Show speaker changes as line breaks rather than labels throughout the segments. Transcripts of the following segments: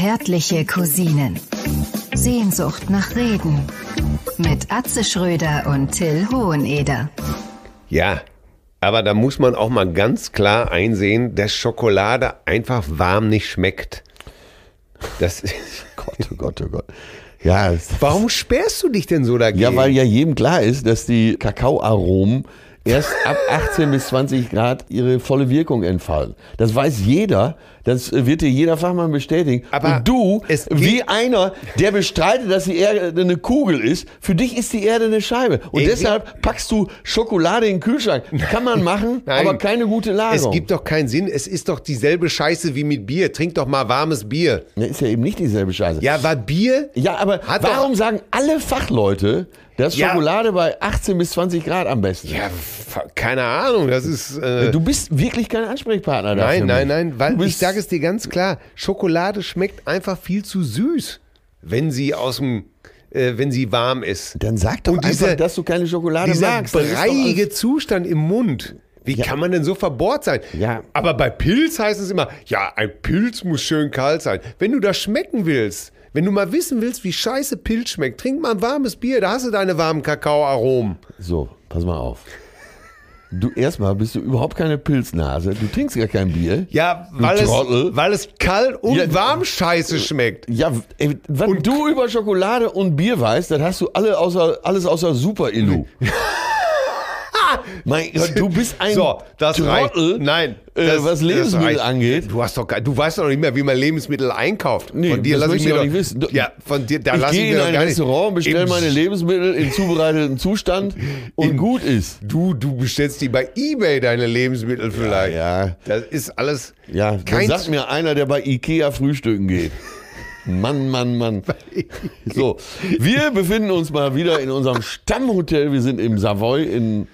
Zärtliche Cousinen. Sehnsucht nach Reden. Mit Atze Schröder und Till Hoheneder. Ja, aber da muss man auch mal ganz klar einsehen, dass Schokolade einfach warm
nicht schmeckt. Das ist. Oh Gott, oh Gott, oh Gott. Ja, Warum sperrst du dich denn so dagegen? Ja, weil ja jedem klar ist, dass die Kakaoaromen erst ab 18 bis 20 Grad ihre volle Wirkung entfallen. Das weiß jeder, das wird dir jeder Fachmann bestätigen. Aber Und du, wie einer, der bestreitet, dass die Erde eine Kugel ist, für dich ist die Erde eine Scheibe. Und deshalb packst du Schokolade in den Kühlschrank. Kann man machen, Nein. aber keine gute Lagerung. Es gibt doch keinen Sinn. Es ist doch dieselbe Scheiße wie mit Bier. Trink doch mal warmes Bier. Das ne, ist ja eben nicht dieselbe Scheiße. Ja, war Bier. Ja, aber warum sagen alle Fachleute, das ist ja. Schokolade bei 18 bis 20 Grad am besten. Ja, keine Ahnung, das ist. Äh du bist wirklich kein Ansprechpartner dafür. Nein, nein, nein, weil ich sage es dir
ganz klar: Schokolade schmeckt einfach viel zu süß, wenn sie aus dem äh, wenn sie warm ist. Dann sag doch und einfach, dass du keine Schokolade dieser magst. Dieser breiige Zustand im Mund. Wie ja. kann man denn so verbohrt sein? Ja. Aber bei Pilz heißt es immer, ja, ein Pilz muss schön kalt sein. Wenn du das schmecken willst, wenn du mal wissen willst, wie scheiße Pilz schmeckt, trink mal ein warmes Bier, da hast du deine warmen Kakaoaromen.
So, pass mal auf. Du erstmal bist du überhaupt keine Pilznase, du trinkst gar kein Bier. Ja, weil es, weil es kalt und ja, warm scheiße äh, schmeckt. Ja, ey, und du über Schokolade und Bier weißt, dann hast du alle außer, alles außer Super-Illu. mein Gott, du bist ein so, das Trottel. Nein, äh, das, was Lebensmittel angeht. Du hast doch, du weißt doch
nicht mehr, wie man Lebensmittel einkauft. Nee, von dir das lass ich mir doch nicht wissen. Ja, von dir, da ich mir doch Ich gehe in ein Restaurant, und bestelle meine
Lebensmittel in zubereitetem Zustand und in, gut ist. Du, du bestellst die bei eBay deine Lebensmittel vielleicht. Ja, ja. das ist alles. Ja, kein sagt mir einer, der bei Ikea frühstücken geht. Mann, Mann, Mann. So, wir befinden uns mal wieder in unserem Stammhotel. Wir sind im Savoy in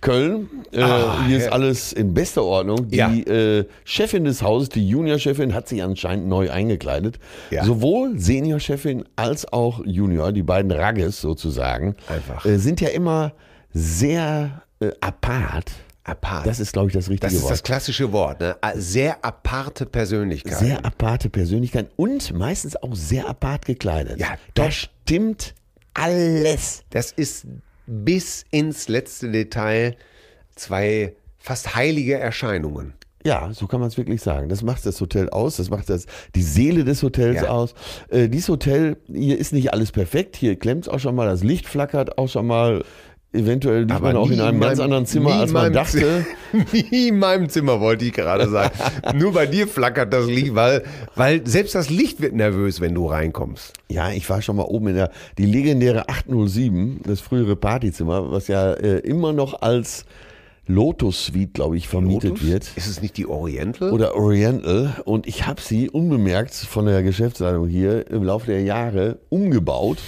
Köln. Äh, Ach, hier ist alles in bester Ordnung. Die ja. äh, Chefin des Hauses, die Junior-Chefin, hat sich anscheinend neu eingekleidet. Ja. Sowohl Senior-Chefin als auch Junior, die beiden Ragges sozusagen, äh, sind ja immer sehr äh, apart. Apart. Das ist, glaube ich, das richtige Wort. Das ist Wort. das
klassische Wort. Ne? Sehr aparte Persönlichkeit.
Sehr aparte Persönlichkeit und meistens auch sehr apart gekleidet. Ja, doch. Da stimmt
alles. Das ist bis ins letzte Detail zwei fast heilige Erscheinungen.
Ja, so kann man es wirklich sagen. Das macht das Hotel aus, das macht das die Seele des Hotels ja. aus. Äh, dieses Hotel, hier ist nicht alles perfekt, hier klemmt es auch schon mal, das Licht flackert auch schon mal. Eventuell liegt Aber man auch in einem meinem, ganz anderen Zimmer, als man dachte. nie in meinem Zimmer, wollte ich gerade sagen. Nur bei dir flackert das Licht, weil, weil selbst das Licht wird nervös, wenn du reinkommst. Ja, ich war schon mal oben in der, die legendäre 807, das frühere Partyzimmer, was ja äh, immer noch als Lotus Suite, glaube ich, vermietet Lotus? wird. Ist es nicht die Oriental? Oder Oriental. Und ich habe sie unbemerkt von der Geschäftsleitung hier im Laufe der Jahre umgebaut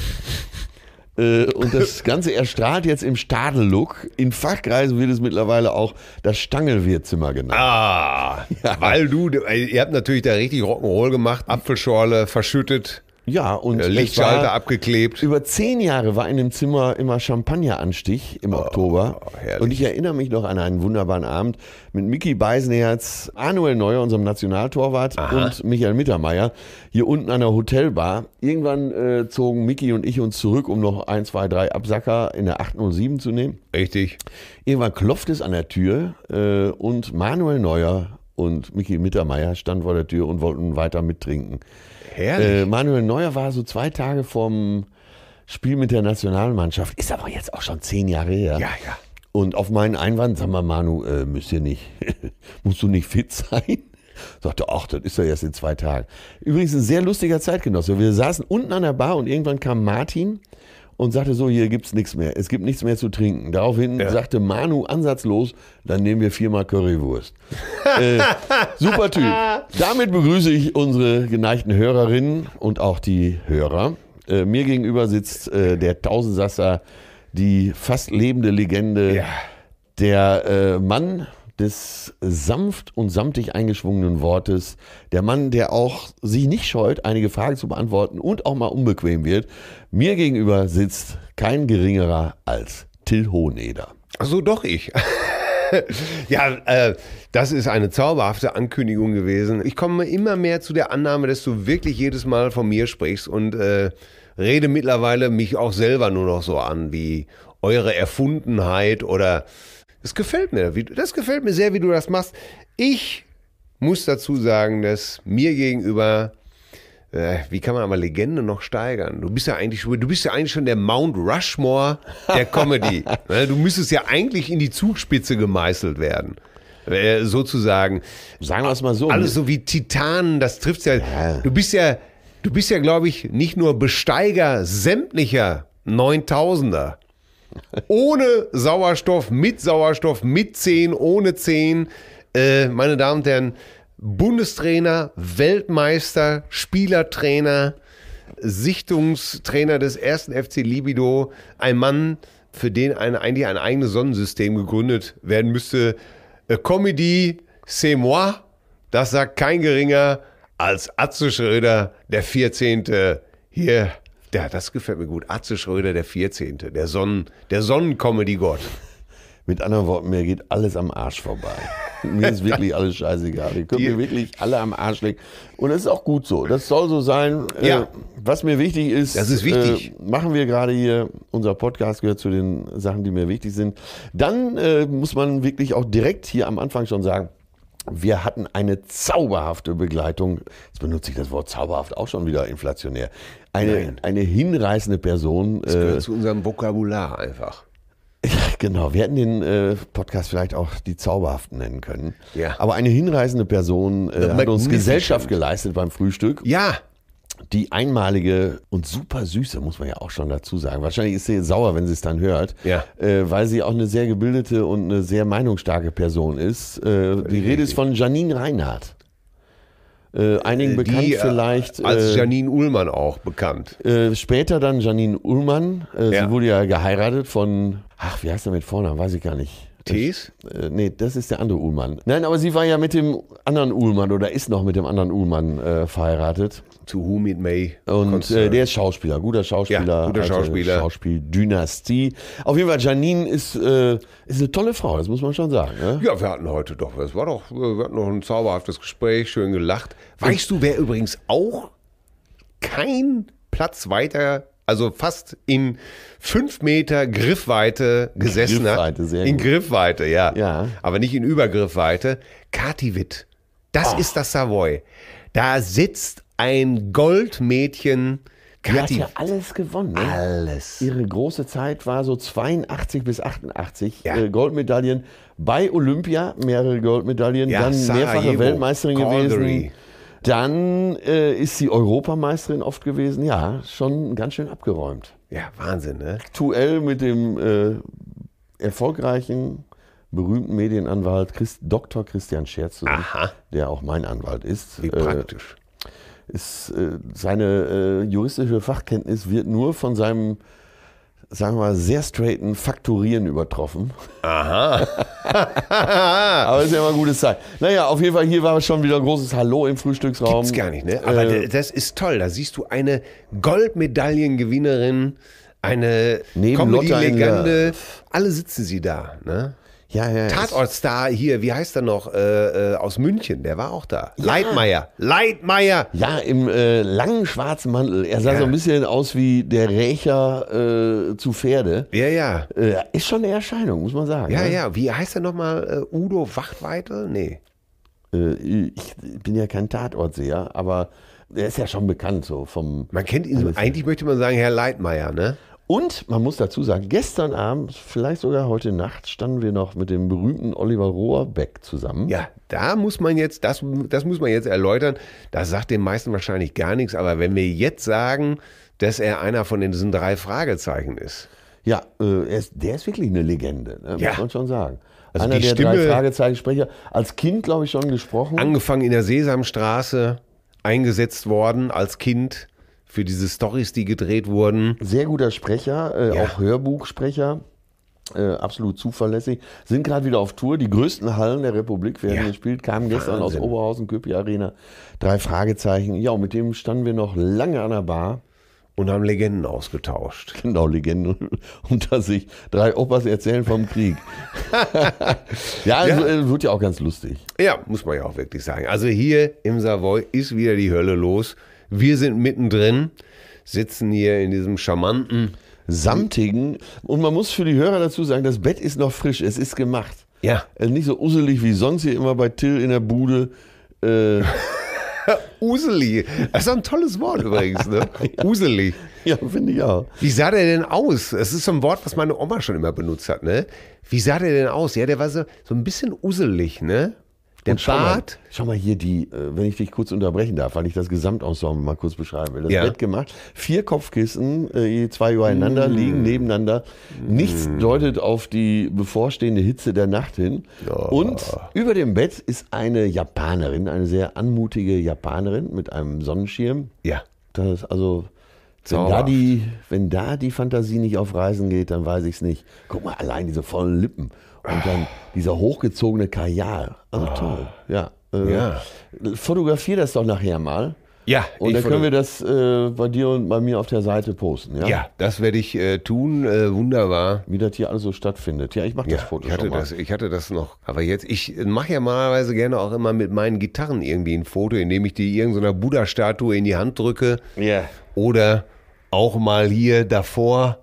äh, und das Ganze erstrahlt jetzt im Stadellook. In Fachkreisen wird es mittlerweile auch das Stangelwirtzimmer genannt. Ah, ja. weil du, äh, ihr habt natürlich da
richtig Rock'n'Roll gemacht, Apfelschorle verschüttet. Ja, und
Lichtschalter war, abgeklebt. Über zehn Jahre war in dem Zimmer immer Champagneranstich im oh, Oktober. Oh, und ich erinnere mich noch an einen wunderbaren Abend mit Mickey Beisenherz, Anuel Neuer, unserem Nationaltorwart, Aha. und Michael Mittermeier hier unten an der Hotelbar. Irgendwann äh, zogen Mickey und ich uns zurück, um noch ein, zwei, drei Absacker in der 807 zu nehmen. Richtig. Irgendwann klopft es an der Tür äh, und Manuel Neuer und Micky Mittermeier stand vor der Tür und wollten weiter mittrinken. Herrlich. Äh, Manuel Neuer war so zwei Tage vom Spiel mit der Nationalmannschaft, ist aber jetzt auch schon zehn Jahre her. Ja, ja. Und auf meinen Einwand, sag mal, Manu, äh, müsst ihr nicht, musst du nicht fit sein? Sagte, ach, das ist ja erst in zwei Tagen. Übrigens ein sehr lustiger Zeitgenosse. Wir saßen unten an der Bar und irgendwann kam Martin und sagte so, hier gibt es nichts mehr. Es gibt nichts mehr zu trinken. Daraufhin ja. sagte Manu ansatzlos, dann nehmen wir viermal Currywurst. äh, super Typ. Damit begrüße ich unsere geneigten Hörerinnen und auch die Hörer. Äh, mir gegenüber sitzt äh, der Tausendsasser, die fast lebende Legende, ja. der äh, Mann des sanft und samtig eingeschwungenen Wortes. Der Mann, der auch sich nicht scheut, einige Fragen zu beantworten und auch mal unbequem wird. Mir gegenüber sitzt kein geringerer als Till Hohneder. Ach so, doch ich.
ja, äh, das ist eine zauberhafte Ankündigung gewesen. Ich komme immer mehr zu der Annahme, dass du wirklich jedes Mal von mir sprichst und äh, rede mittlerweile mich auch selber nur noch so an wie eure Erfundenheit oder das gefällt mir. Das gefällt mir sehr, wie du das machst. Ich muss dazu sagen, dass mir gegenüber äh, wie kann man aber Legende noch steigern? Du bist ja eigentlich, du bist ja eigentlich schon der Mount Rushmore der Comedy. Ne? du müsstest ja eigentlich in die Zugspitze gemeißelt werden. Äh, sozusagen. Sagen wir es mal so. Alles so wie Titanen, das trifft ja. ja. Du bist ja, du bist ja, glaube ich, nicht nur Besteiger sämtlicher Neuntausender. Ohne Sauerstoff, mit Sauerstoff, mit 10, ohne 10. Äh, meine Damen und Herren, Bundestrainer, Weltmeister, Spielertrainer, Sichtungstrainer des ersten FC Libido. Ein Mann, für den ein, eigentlich ein eigenes Sonnensystem gegründet werden müsste. Äh, Comedy, c'est moi. Das sagt kein geringer als Atze Schröder, der 14. hier ja, das gefällt mir gut. Atze Schröder, der 14. Der Sonnen, der Sonnenkomedy-Gott. Mit anderen Worten, mir geht
alles am Arsch vorbei. mir ist wirklich alles scheißegal. Ihr könnt mir wirklich alle am Arsch legen. Und das ist auch gut so. Das soll so sein. Äh, ja. was mir wichtig ist, das ist wichtig. Äh, machen wir gerade hier. Unser Podcast gehört zu den Sachen, die mir wichtig sind. Dann äh, muss man wirklich auch direkt hier am Anfang schon sagen, wir hatten eine zauberhafte Begleitung. Jetzt benutze ich das Wort zauberhaft auch schon wieder inflationär eine, eine hinreißende Person. Das gehört äh, zu unserem Vokabular einfach. Ja, Genau, wir hätten den äh, Podcast vielleicht auch die Zauberhaften nennen können. Ja. Aber eine hinreißende Person äh, hat uns Gesellschaft geleistet beim Frühstück. Ja. Die einmalige und super süße, muss man ja auch schon dazu sagen. Wahrscheinlich ist sie sauer, wenn sie es dann hört, ja. äh, weil sie auch eine sehr gebildete und eine sehr meinungsstarke Person ist. Äh, die Rede ist von Janine Reinhardt. Äh, einigen äh, bekannt die, äh, vielleicht. Als äh, Janine Ullmann auch bekannt. Äh, später dann Janine Ullmann. Ja. Sie wurde ja geheiratet von, ach, wie heißt er mit Vornamen? Weiß ich gar nicht. Tees? Äh, nee, das ist der andere Uhlmann. Nein, aber sie war ja mit dem anderen Uhlmann oder ist noch mit dem anderen Uhlmann äh, verheiratet. To Whom It May. Und äh, der ist Schauspieler, guter Schauspieler. Ja, guter Schauspieler. Schauspiel-Dynastie. Auf jeden Fall, Janine ist, äh, ist eine tolle Frau, das muss man
schon sagen. Ne? Ja, wir hatten heute doch, es war doch, äh, wir hatten noch ein zauberhaftes Gespräch, schön gelacht. Weißt Und, du, wer übrigens auch kein Platz weiter also fast in fünf Meter Griffweite gesessen Griffweite, hat. Sehr in gut. Griffweite, ja. ja. Aber nicht in Übergriffweite. Kati Witt. Das Ach. ist das Savoy. Da sitzt ein Goldmädchen.
Kati die hat ja alles gewonnen. Ne? Alles. Ihre große Zeit war so 82 bis 88. Ja. Äh, Goldmedaillen bei Olympia, mehrere Goldmedaillen, ja, dann mehrfache Weltmeisterin Caldery. gewesen. Dann äh, ist sie Europameisterin oft gewesen. Ja, schon ganz schön abgeräumt. Ja, Wahnsinn, ne? Aktuell mit dem äh, erfolgreichen, berühmten Medienanwalt Christ, Dr. Christian Scherz, zusammen, der auch mein Anwalt ist. Wie äh, praktisch. Ist, äh, seine äh, juristische Fachkenntnis wird nur von seinem sagen wir mal, sehr straighten Fakturieren übertroffen. Aha. Aber ist ja immer ein gutes Zeit. Naja, auf jeden Fall, hier war schon wieder ein großes Hallo im Frühstücksraum.
Gibt's gar nicht, ne? Aber äh, das ist toll. Da siehst du eine Goldmedaillengewinnerin, eine Comedy-Legende. Alle sitzen sie da, ne? Ja, ja, Tatortstar hier, wie heißt er noch? Äh, äh, aus München, der war auch da. Ja. Leitmeier.
Leitmeier. Ja, im äh, langen schwarzen Mantel. Er sah ja. so ein bisschen aus wie der Rächer äh, zu Pferde. Ja, ja. Äh, ist schon eine Erscheinung, muss man sagen. Ja, ne? ja. Wie heißt er nochmal? Äh, Udo Wachtweite? Nee. Äh, ich bin ja kein Tatortseher, aber er ist ja schon bekannt so vom. Man kennt ihn, eigentlich möchte man sagen, Herr Leitmeier, ne? Und man muss dazu sagen, gestern Abend, vielleicht sogar heute Nacht, standen wir noch mit dem berühmten Oliver Rohrbeck zusammen. Ja, da muss man jetzt, das, das muss man jetzt erläutern.
Das sagt den meisten wahrscheinlich gar nichts, aber wenn wir jetzt sagen, dass er einer von diesen drei Fragezeichen ist. Ja, äh, ist, der ist wirklich eine Legende, ne? ja. muss man schon sagen. Also einer der Stimme, drei Fragezeichen-Sprecher. als Kind, glaube ich, schon gesprochen. Angefangen in der Sesamstraße, eingesetzt worden als Kind für diese Stories, die gedreht wurden. Sehr guter
Sprecher, äh, ja. auch Hörbuchsprecher. Äh, absolut zuverlässig. Sind gerade wieder auf Tour. Die größten Hallen der Republik werden ja. gespielt. Kamen gestern Wahnsinn. aus Oberhausen, Köpi Arena. Drei Fragezeichen. Ja, und mit dem standen wir noch lange an der Bar. Und haben Legenden ausgetauscht. Genau, Legenden unter sich. Drei Opas erzählen vom Krieg. ja, also, ja, äh, wird ja auch ganz lustig. Ja, muss man ja auch wirklich sagen. Also hier im Savoy ist wieder die Hölle los. Wir sind mittendrin, sitzen hier in diesem charmanten, samtigen. Und man muss für die Hörer dazu sagen, das Bett ist noch frisch, es ist gemacht. Ja. Äh, nicht so uselig wie sonst hier immer bei Till in der Bude. Äh. Uselig. Das ist ein tolles Wort übrigens, ne? ja. Uselig. Ja, finde ich auch. Wie sah der
denn aus? Das ist so ein Wort, was meine Oma schon immer benutzt hat, ne? Wie sah der denn aus? Ja, der war so,
so ein bisschen uselig, ne? Denn und schau Bart. Mal, schau mal hier die, äh, wenn ich dich kurz unterbrechen darf, weil ich das Gesamtensemble mal kurz beschreiben will. Das ja. wird gemacht. Vier Kopfkissen, äh, zwei übereinander, mm. liegen nebeneinander. Nichts mm. deutet auf die bevorstehende Hitze der Nacht hin. Ja. Und über dem Bett ist eine Japanerin, eine sehr anmutige Japanerin mit einem Sonnenschirm. Ja. Das also. Wenn da, die, wenn da die Fantasie nicht auf Reisen geht, dann weiß ich es nicht. Guck mal, allein diese vollen Lippen. Und dann dieser hochgezogene Kajal. Also oh. toll. Ja. Äh, ja. Fotografier das doch nachher mal. Ja, und dann können wir das äh, bei dir und bei mir auf der Seite posten. Ja, ja das werde ich äh, tun. Äh, wunderbar. Wie das hier alles so stattfindet. Ja, ich mache das Foto ich hatte Das, ich hatte das
noch. Aber jetzt, ich äh, mache ja malerweise gerne auch immer mit meinen Gitarren irgendwie ein Foto, indem ich die irgendeiner Buddha-Statue in die Hand drücke. Ja. Oder auch mal hier davor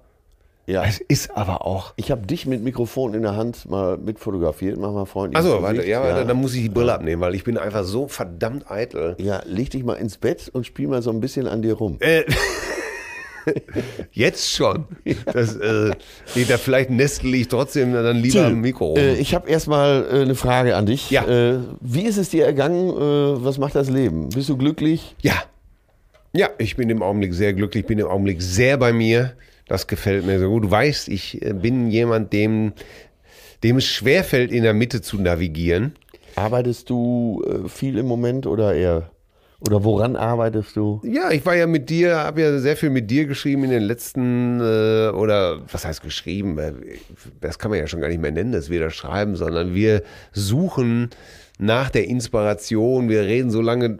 ja. Es ist aber auch.
Ich habe dich mit Mikrofon in der Hand mal mit fotografiert. Mach mal freundlich. Achso, warte, ja, ja. dann muss ich die Brille abnehmen, weil ich bin einfach so verdammt eitel. Ja, leg dich mal ins Bett und spiel mal so ein bisschen an dir rum. Äh. Jetzt schon. Das, äh, nee, da vielleicht nestle ich trotzdem dann lieber am Mikro. Äh, ich habe erstmal äh, eine Frage an dich. Ja. Äh, wie ist es dir ergangen? Äh, was macht das Leben? Bist du glücklich? Ja. Ja, ich bin im Augenblick sehr glücklich, bin im Augenblick sehr bei mir.
Das gefällt mir so gut. Du weißt, ich äh, bin jemand, dem, dem es schwerfällt, in der
Mitte zu navigieren. Arbeitest du äh, viel im Moment oder eher? Oder woran arbeitest du?
Ja, ich war ja mit dir, habe ja sehr viel mit dir geschrieben in den letzten, äh, oder was heißt geschrieben? Äh, das kann man ja schon gar nicht mehr nennen, das weder schreiben, sondern wir suchen nach der Inspiration. Wir reden so lange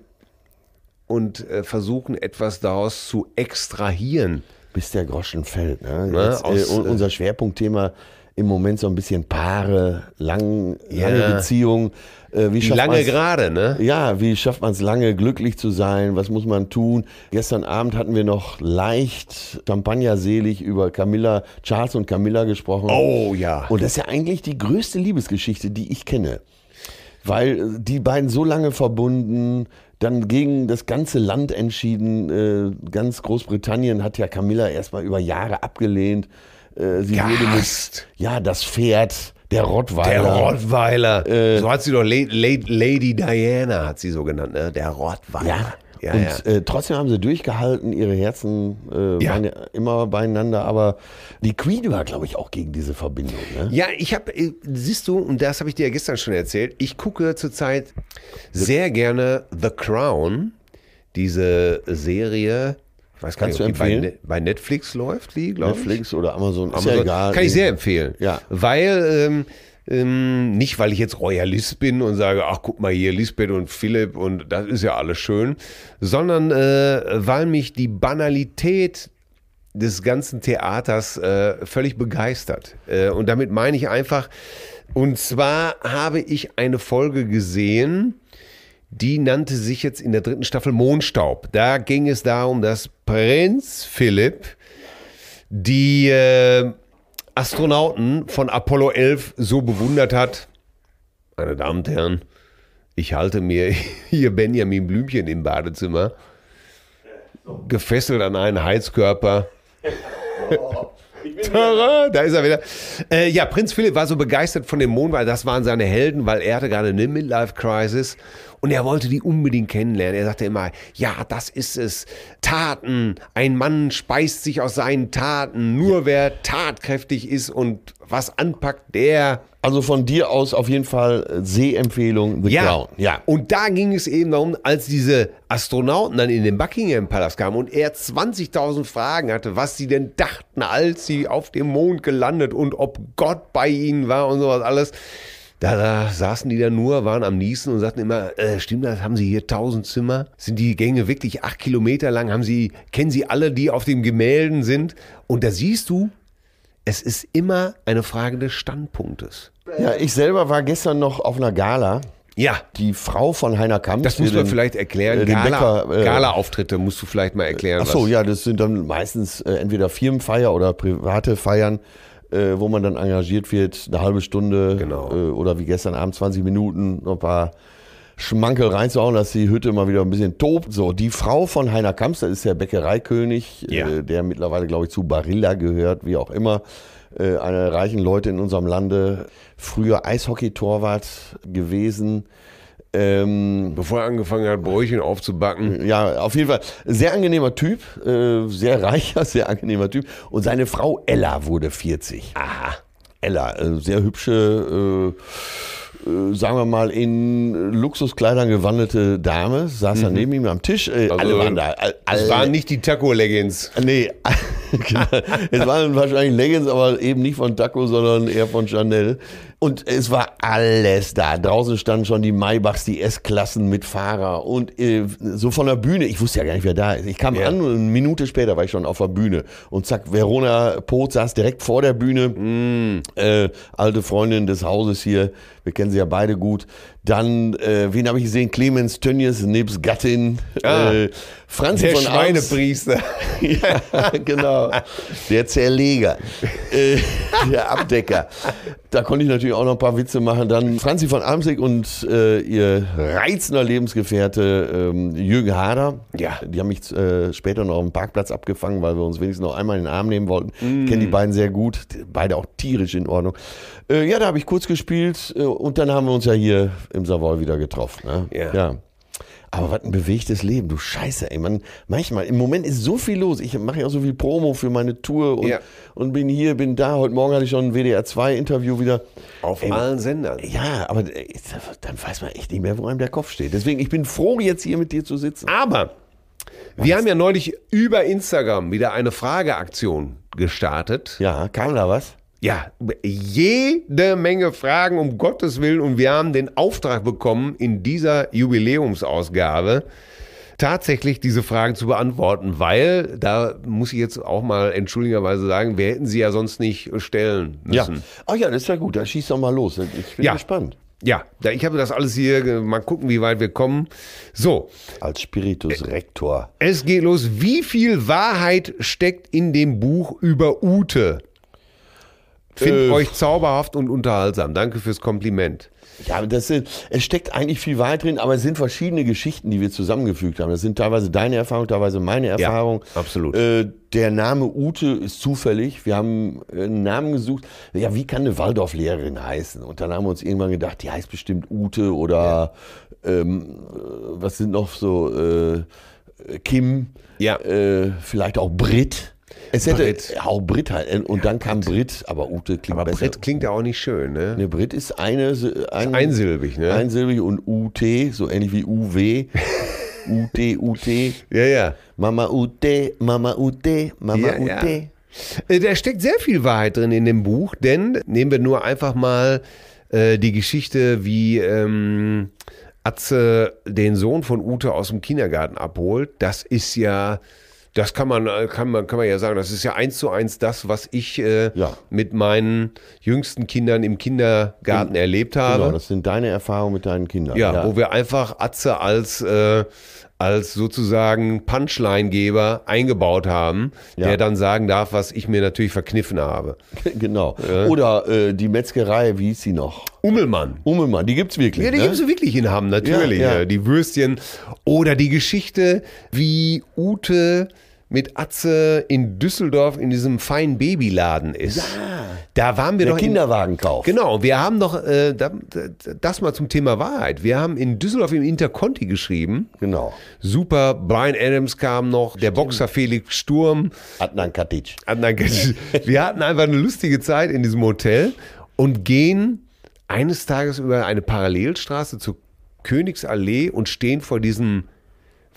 und äh, versuchen etwas daraus zu extrahieren bis der Groschen fällt. Ne? ne? Jetzt, äh, Aus, äh, unser Schwerpunktthema im Moment so ein bisschen Paare, lang, lange ja. Beziehungen. Äh, wie lange gerade, ne? Ja, wie schafft man es lange, glücklich zu sein? Was muss man tun? Gestern Abend hatten wir noch leicht Champagner-selig über Camilla, Charles und Camilla gesprochen. Oh ja. Und das ist ja eigentlich die größte Liebesgeschichte, die ich kenne. Weil die beiden so lange verbunden, dann gegen das ganze Land entschieden. Äh, ganz Großbritannien hat ja Camilla erstmal über Jahre abgelehnt. Äh, sie Gast. wurde mit, ja, das Pferd, der Rottweiler. Der
Rottweiler. Äh, so hat sie doch La La Lady Diana, hat sie so genannt, ne? Der Rottweiler. Ja.
Ja, und ja. Äh, trotzdem haben sie durchgehalten, ihre Herzen äh, ja. waren ja immer beieinander, aber die Queen war, glaube ich, auch gegen diese Verbindung. Ne? Ja, ich habe, äh, siehst du, und das habe ich
dir ja gestern schon erzählt, ich gucke zurzeit sehr gerne The Crown, diese Serie. Ich weiß gar nicht, ob die bei, ne-, bei, Netflix läuft, die, glaube ich. Netflix oder Amazon, Amazon. Ist ja egal. Kann ich sehr empfehlen. Ja. Weil ähm, ähm, nicht, weil ich jetzt Royalist bin und sage, ach guck mal hier, Lisbeth und Philipp und das ist ja alles schön, sondern äh, weil mich die Banalität des ganzen Theaters äh, völlig begeistert. Äh, und damit meine ich einfach, und zwar habe ich eine Folge gesehen, die nannte sich jetzt in der dritten Staffel Mondstaub. Da ging es darum, dass Prinz Philipp die äh, Astronauten von Apollo 11 so bewundert hat. Meine Damen und Herren, ich halte mir hier Benjamin Blümchen im Badezimmer, gefesselt an einen Heizkörper. Tada, da ist er wieder. Äh, ja, Prinz Philipp war so begeistert von dem Mond, weil das waren seine Helden, weil er hatte gerade eine Midlife-Crisis und er wollte die unbedingt kennenlernen. Er sagte immer, ja, das ist es. Taten. Ein Mann speist sich aus seinen Taten. Nur ja. wer tatkräftig ist und was anpackt, der. Also von dir aus auf jeden Fall Sehempfehlung The ja. Crown. Ja. Und da ging es eben darum, als diese Astronauten dann in den Buckingham Palace kamen und er 20.000 Fragen hatte, was sie denn dachten, als sie auf dem Mond gelandet und ob Gott bei ihnen war und sowas alles. Da, da, saßen die dann nur, waren am Niesen und sagten immer, äh, stimmt das, haben Sie hier tausend Zimmer? Sind die Gänge wirklich acht Kilometer lang? Haben Sie, kennen Sie alle, die auf dem Gemälden sind? Und da siehst
du, es ist immer eine Frage des Standpunktes. Ja, ich selber war gestern noch auf einer Gala. Ja. Die Frau von Heiner Kamp. Das muss man vielleicht erklären. Äh, äh, Gala-Auftritte äh, Gala musst du vielleicht mal erklären. Ach so, ja, das sind dann meistens äh, entweder Firmenfeier oder private Feiern äh, wo man dann engagiert wird, eine halbe Stunde genau. äh, oder wie gestern Abend 20 Minuten, noch ein paar Schmankel reinzuhauen, dass die Hütte mal wieder ein bisschen tobt. So, die Frau von Heiner Kamps, das ist der Bäckereikönig, ja. äh, der mittlerweile, glaube ich, zu Barilla gehört, wie auch immer. Äh, einer der reichen Leute in unserem Lande, früher Eishockeytorwart gewesen ähm, Bevor er angefangen hat, Brötchen aufzubacken. Ja, auf jeden Fall. Sehr angenehmer Typ, äh, sehr reicher, sehr angenehmer Typ. Und seine Frau Ella wurde 40. Aha. Ella, äh, sehr hübsche, äh, äh, sagen wir mal, in Luxuskleidern gewandelte Dame, saß mhm. da neben ihm am Tisch. Äh, also, alle waren da. All, äh, all, es waren nicht die Taco-Leggings. Nee, genau. es waren wahrscheinlich Leggings, aber eben nicht von Taco, sondern eher von Chanel. Und es war alles da. Draußen standen schon die Maybachs, die S-Klassen mit Fahrer und äh, so von der Bühne. Ich wusste ja gar nicht, wer da ist. Ich kam ja. an und eine Minute später war ich schon auf der Bühne. Und zack, Verona Poth saß direkt vor der Bühne. Mm. Äh, alte Freundin des Hauses hier. Wir kennen sie ja beide gut. Dann, äh, wen habe ich gesehen? Clemens Tönnies, Nibs Gattin. Ah, äh, Franz der von Schweinepriester. ja, genau. Der Zerleger. Äh, der Abdecker. Da konnte ich natürlich natürlich auch noch ein paar Witze machen. Dann Franzi von Amsig und äh, ihr reizender Lebensgefährte ähm, Jürgen Hader. Ja. Die haben mich äh, später noch am Parkplatz abgefangen, weil wir uns wenigstens noch einmal in den Arm nehmen wollten. Mm. Ich kenne die beiden sehr gut, beide auch tierisch in Ordnung. Äh, ja, da habe ich kurz gespielt äh, und dann haben wir uns ja hier im Savoy wieder getroffen. Ne? Ja. ja. Aber was ein bewegtes Leben, du Scheiße, ey. Man, manchmal, im Moment ist so viel los. Ich mache ja auch so viel Promo für meine Tour und, ja. und bin hier, bin da. Heute Morgen hatte ich schon ein WDR2-Interview wieder. Auf ey, allen Sendern. Ja, aber äh, dann weiß man echt nicht mehr, wo einem der Kopf steht. Deswegen, ich bin froh, jetzt hier mit dir zu sitzen. Aber
wir was? haben ja neulich über Instagram wieder eine Frageaktion gestartet. Ja, kam da was? ja, jede Menge Fragen um Gottes Willen und wir haben den Auftrag bekommen, in dieser Jubiläumsausgabe tatsächlich diese Fragen zu beantworten, weil da muss ich jetzt auch mal entschuldigerweise sagen, wir hätten sie ja sonst nicht stellen müssen. Ja. Ach ja, das ist ja gut, dann schieß doch mal los. Ich bin ja. gespannt. Ja, ich habe das alles hier, äh, mal gucken, wie weit wir kommen. So. Als Spiritus Rector. Es geht los. Wie viel Wahrheit steckt in dem Buch über Ute? Finde äh. euch
zauberhaft und unterhaltsam. Danke fürs Kompliment. Ja, das sind, es steckt eigentlich viel weit drin, aber es sind verschiedene Geschichten, die wir zusammengefügt haben. Das sind teilweise deine Erfahrungen, teilweise meine Erfahrungen. Ja, absolut. Äh, der Name Ute ist zufällig. Wir haben äh, einen Namen gesucht. Ja, wie kann eine Waldorflehrerin heißen? Und dann haben wir uns irgendwann gedacht, die heißt bestimmt Ute oder ja. ähm, äh, was sind noch so äh, Kim, ja. Äh, vielleicht auch Brit. Es hätte Brit. auch Brit halt. Äh, und dann kam Brit, aber Ute klingt aber besser. Brit klingt ja auch nicht schön, ne? Ne, Brit ist eine. Ein, ist einsilbig, ne? Einsilbig und UT, so ähnlich wie UW. UT, UT. Ja, ja. Mama UT, Mama UT, Mama ja, UT. Ja.
Äh, da steckt sehr viel Wahrheit drin in dem Buch, denn nehmen wir nur einfach mal äh, die Geschichte, wie ähm, Atze den Sohn von Ute aus dem Kindergarten abholt. Das ist ja das kann man, äh, kann man, kann man ja sagen, das ist ja eins zu eins das, was ich äh, ja. mit meinen jüngsten Kindern im Kindergarten In, erlebt genau, habe. Genau, das sind deine Erfahrungen mit deinen Kindern. Ja, ja. wo wir einfach Atze als, äh, als sozusagen Punchline-Geber eingebaut haben, ja. der dann sagen darf, was ich mir natürlich verkniffen habe. Genau. Äh. Oder die Metzgerei, wie hieß sie noch? Ummelmann. Ummelmann, die gibt es wirklich. Ja, die ne? es wirklich in Hamm, natürlich. Die Würstchen. Oder die Geschichte, wie Ute mit Atze in Düsseldorf in diesem feinen Babyladen ist. Ja. Da waren wir Der doch. Kinderwagenkauf. Genau, wir haben doch, äh, das mal zum Thema Wahrheit. Wir haben in Düsseldorf im Interconti geschrieben. Genau. Super, Brian Adams kam noch, Stimmt. der Boxer Felix Sturm. Adnan Katic. Adnan Katic. wir hatten einfach eine lustige Zeit in diesem Hotel und gehen eines Tages über eine Parallelstraße zur Königsallee und stehen vor diesem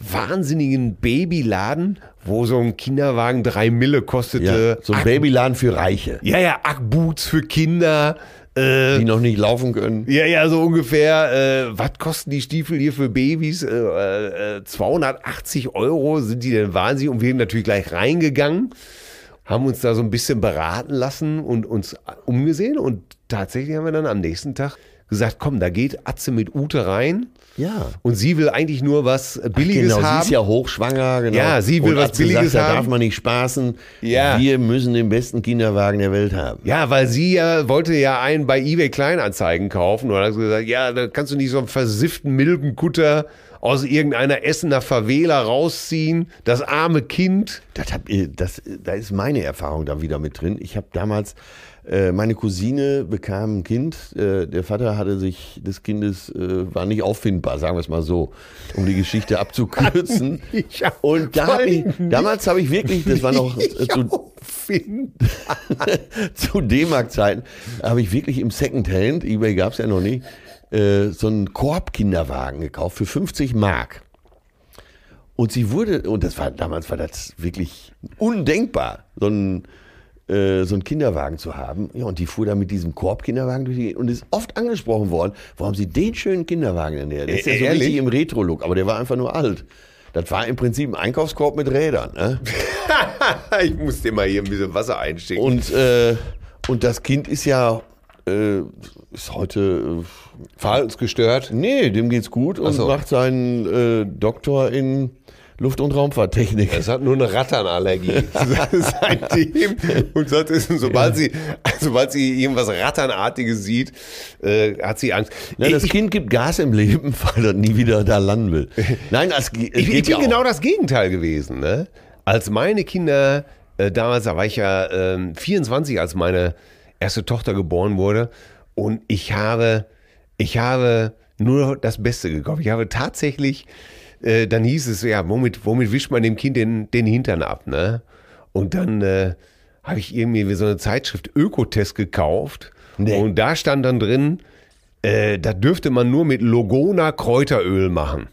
wahnsinnigen Babyladen, wo so ein Kinderwagen drei Mille kostete. Ja, so ein Ak Babyladen
für Reiche. Ja, ja, Ackboots für Kinder. Äh, die noch nicht laufen können.
Ja, ja, so ungefähr. Äh, was kosten die Stiefel hier für Babys? Äh, 280 äh, Euro sind die denn wahnsinnig? Und wir sind natürlich gleich reingegangen, haben uns da so ein bisschen beraten lassen und uns umgesehen. Und tatsächlich haben wir dann am nächsten Tag gesagt, komm, da geht Atze mit Ute rein ja. Und sie will eigentlich nur was Billiges Ach genau, haben. Sie ist ja hochschwanger, genau. Ja, sie will und was Billiges sagt, haben. Da darf man nicht spaßen. Ja. Wir müssen den besten Kinderwagen der Welt haben. Ja, weil sie ja wollte ja einen bei eBay Kleinanzeigen kaufen und hat gesagt, ja, da kannst du nicht so einen versifften Milbenkutter aus irgendeiner Essener Favela
rausziehen, das arme Kind. Das hab, äh, das, äh, da ist meine Erfahrung da wieder mit drin. Ich habe damals äh, meine Cousine bekam ein Kind. Äh, der Vater hatte sich des Kindes äh, war nicht auffindbar, sagen wir es mal so, um die Geschichte abzukürzen. Und da hab ich, damals habe ich wirklich, das war noch zu, zu D-Mark-Zeiten, habe ich wirklich im Secondhand, eBay gab es ja noch nicht, so einen Korb-Kinderwagen gekauft für 50 Mark. Und sie wurde, und das war damals war das wirklich undenkbar, so ein äh, so einen Kinderwagen zu haben. Ja, und die fuhr da mit diesem Korb-Kinderwagen durch die und ist oft angesprochen worden, warum sie den schönen Kinderwagen denn her? Der ist ja e-, so Ehrlich? richtig im Retro-Look, aber der war einfach nur alt. Das war im Prinzip ein Einkaufskorb mit Rädern. Ne? ich muss dir mal hier ein bisschen Wasser einschicken. Und, äh, und das Kind ist ja äh, ist heute äh, verhaltensgestört. Nee, dem geht's gut und so. macht seinen äh, Doktor in Luft- und Raumfahrttechnik. Es hat nur eine Ratternallergie. Seitdem. Und
seitdem, sobald, ja. sie, sobald sie irgendwas Ratternartiges sieht, äh, hat sie Angst. Na, das ich,
Kind gibt Gas im Leben, weil er nie wieder da landen will. Nein, das, ich, ich bin ja genau
das Gegenteil gewesen. Ne? Als meine Kinder, äh, damals, da war ich ja äh, 24, als meine erste Tochter geboren wurde. Und ich habe, ich habe nur das Beste gekauft. Ich habe tatsächlich äh, dann hieß es, ja, womit, womit wischt man dem Kind den, den Hintern ab, ne? Und dann äh, habe ich irgendwie so eine Zeitschrift Ökotest gekauft. Nee. Und da stand dann drin, äh, da dürfte man nur mit Logona Kräuteröl machen.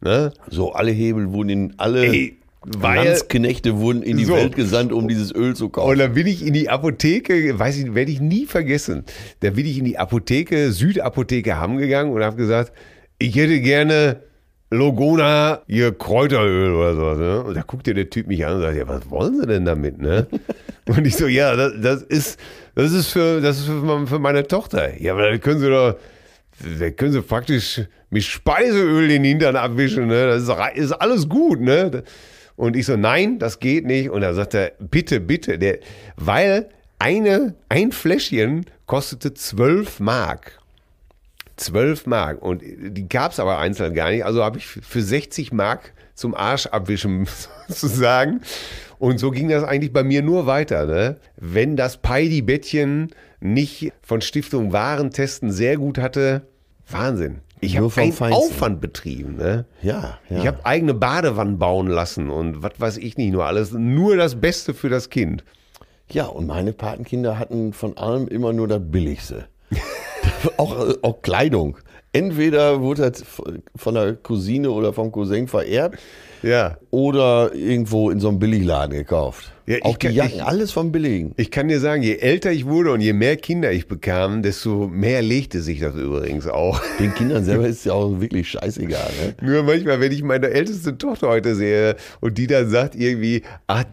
Ne? So, alle Hebel wurden in alle. Ey, Landsknechte wurden in die so. Welt
gesandt, um dieses Öl zu kaufen. Und
dann bin ich in die Apotheke, weiß ich, werde ich nie vergessen. Da bin ich in die Apotheke, Südapotheke Hamm gegangen und habe gesagt, ich hätte gerne Logona, ihr Kräuteröl oder sowas. Ne? Und da guckt ja der Typ mich an und sagt, ja, was wollen sie denn damit? Ne? Und ich so, ja, das, das ist, das ist, für, das ist für, für meine Tochter. Ja, aber da können sie doch, da können sie praktisch mit Speiseöl den Hintern abwischen. Ne? Das ist, ist alles gut. Ne? Und ich so, nein, das geht nicht. Und da sagt er, bitte, bitte, der, weil eine, ein Fläschchen kostete 12 Mark. 12 Mark. Und die gab es aber einzeln gar nicht. Also habe ich für 60 Mark zum Arsch abwischen sozusagen. Und so ging das eigentlich bei mir nur weiter. Ne? Wenn das Peidi-Bettchen nicht von Stiftung Warentesten sehr gut hatte, Wahnsinn. Ich habe einen Feinsten. Aufwand betrieben. Ne? Ja, ja. Ich habe eigene Badewannen bauen lassen und was weiß ich nicht nur alles. Nur das Beste für das Kind.
Ja, und meine Patenkinder hatten von allem immer nur das Billigste. auch, äh, auch Kleidung. Entweder wurde das von der Cousine oder vom Cousin vererbt. Ja. Oder irgendwo in so einem Billigladen gekauft. Ja, auch die kann, ich, alles vom
Billigen. Ich kann dir sagen, je älter ich wurde und je mehr Kinder ich bekam, desto mehr legte sich das übrigens auch. Den Kindern selber ist es ja auch wirklich scheißegal. Ne? Nur manchmal, wenn ich meine älteste Tochter heute sehe und die dann sagt irgendwie, ach,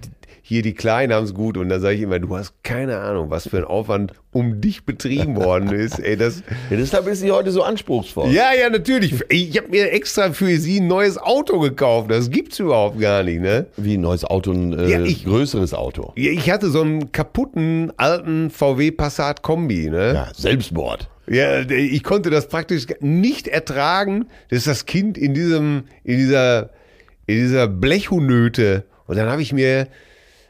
hier die Kleinen haben es gut. Und dann sage ich immer, du hast keine Ahnung, was für ein Aufwand um dich betrieben worden ist. Ey, das, ja, deshalb ist
sie heute so anspruchsvoll.
Ja, ja, natürlich. Ich habe mir extra für sie ein neues Auto gekauft. Das gibt es überhaupt gar nicht, ne? Wie ein neues Auto, ein äh, ja, ich, größeres Auto. ich hatte so einen kaputten alten VW Passat Kombi, ne? Ja, Selbstmord. Ja, ich konnte das praktisch nicht ertragen, dass das Kind in diesem, in dieser, in dieser Blechhunöte. Und dann habe ich mir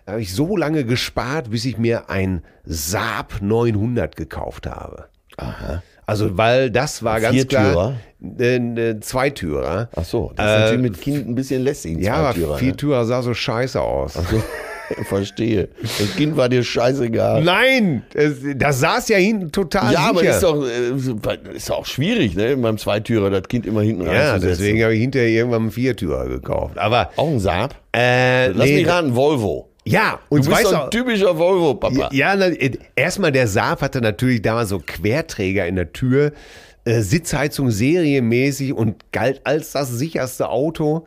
da habe ich so lange gespart, bis ich mir ein Saab 900 gekauft habe. Aha. Also, weil das war ganz Viertürer. klar. Ne, äh, ne Zweitürer. Ach so, das ist äh, natürlich
mit Kind ein bisschen lässig. Ja, aber ne? Viertürer ne? sah so scheiße aus. So. Verstehe. Das Kind war dir scheißegal.
Nein, das saß ja hinten total Ja, sicher. aber ist
doch äh, ist auch schwierig, ne? Beim Zweitürer das Kind immer hinten reinzusetzen. Ja, deswegen habe ich hinterher irgendwann einen Viertürer gekauft. Aber auch ein Saab? Äh, Lass nee, mich raten, Volvo. Ja, und du bist so ein typischer
Volvo-Papa. Ja, na, äh, erstmal der Saab hatte natürlich damals so Querträger in der Tür, äh, Sitzheizung serienmäßig und galt als das sicherste Auto.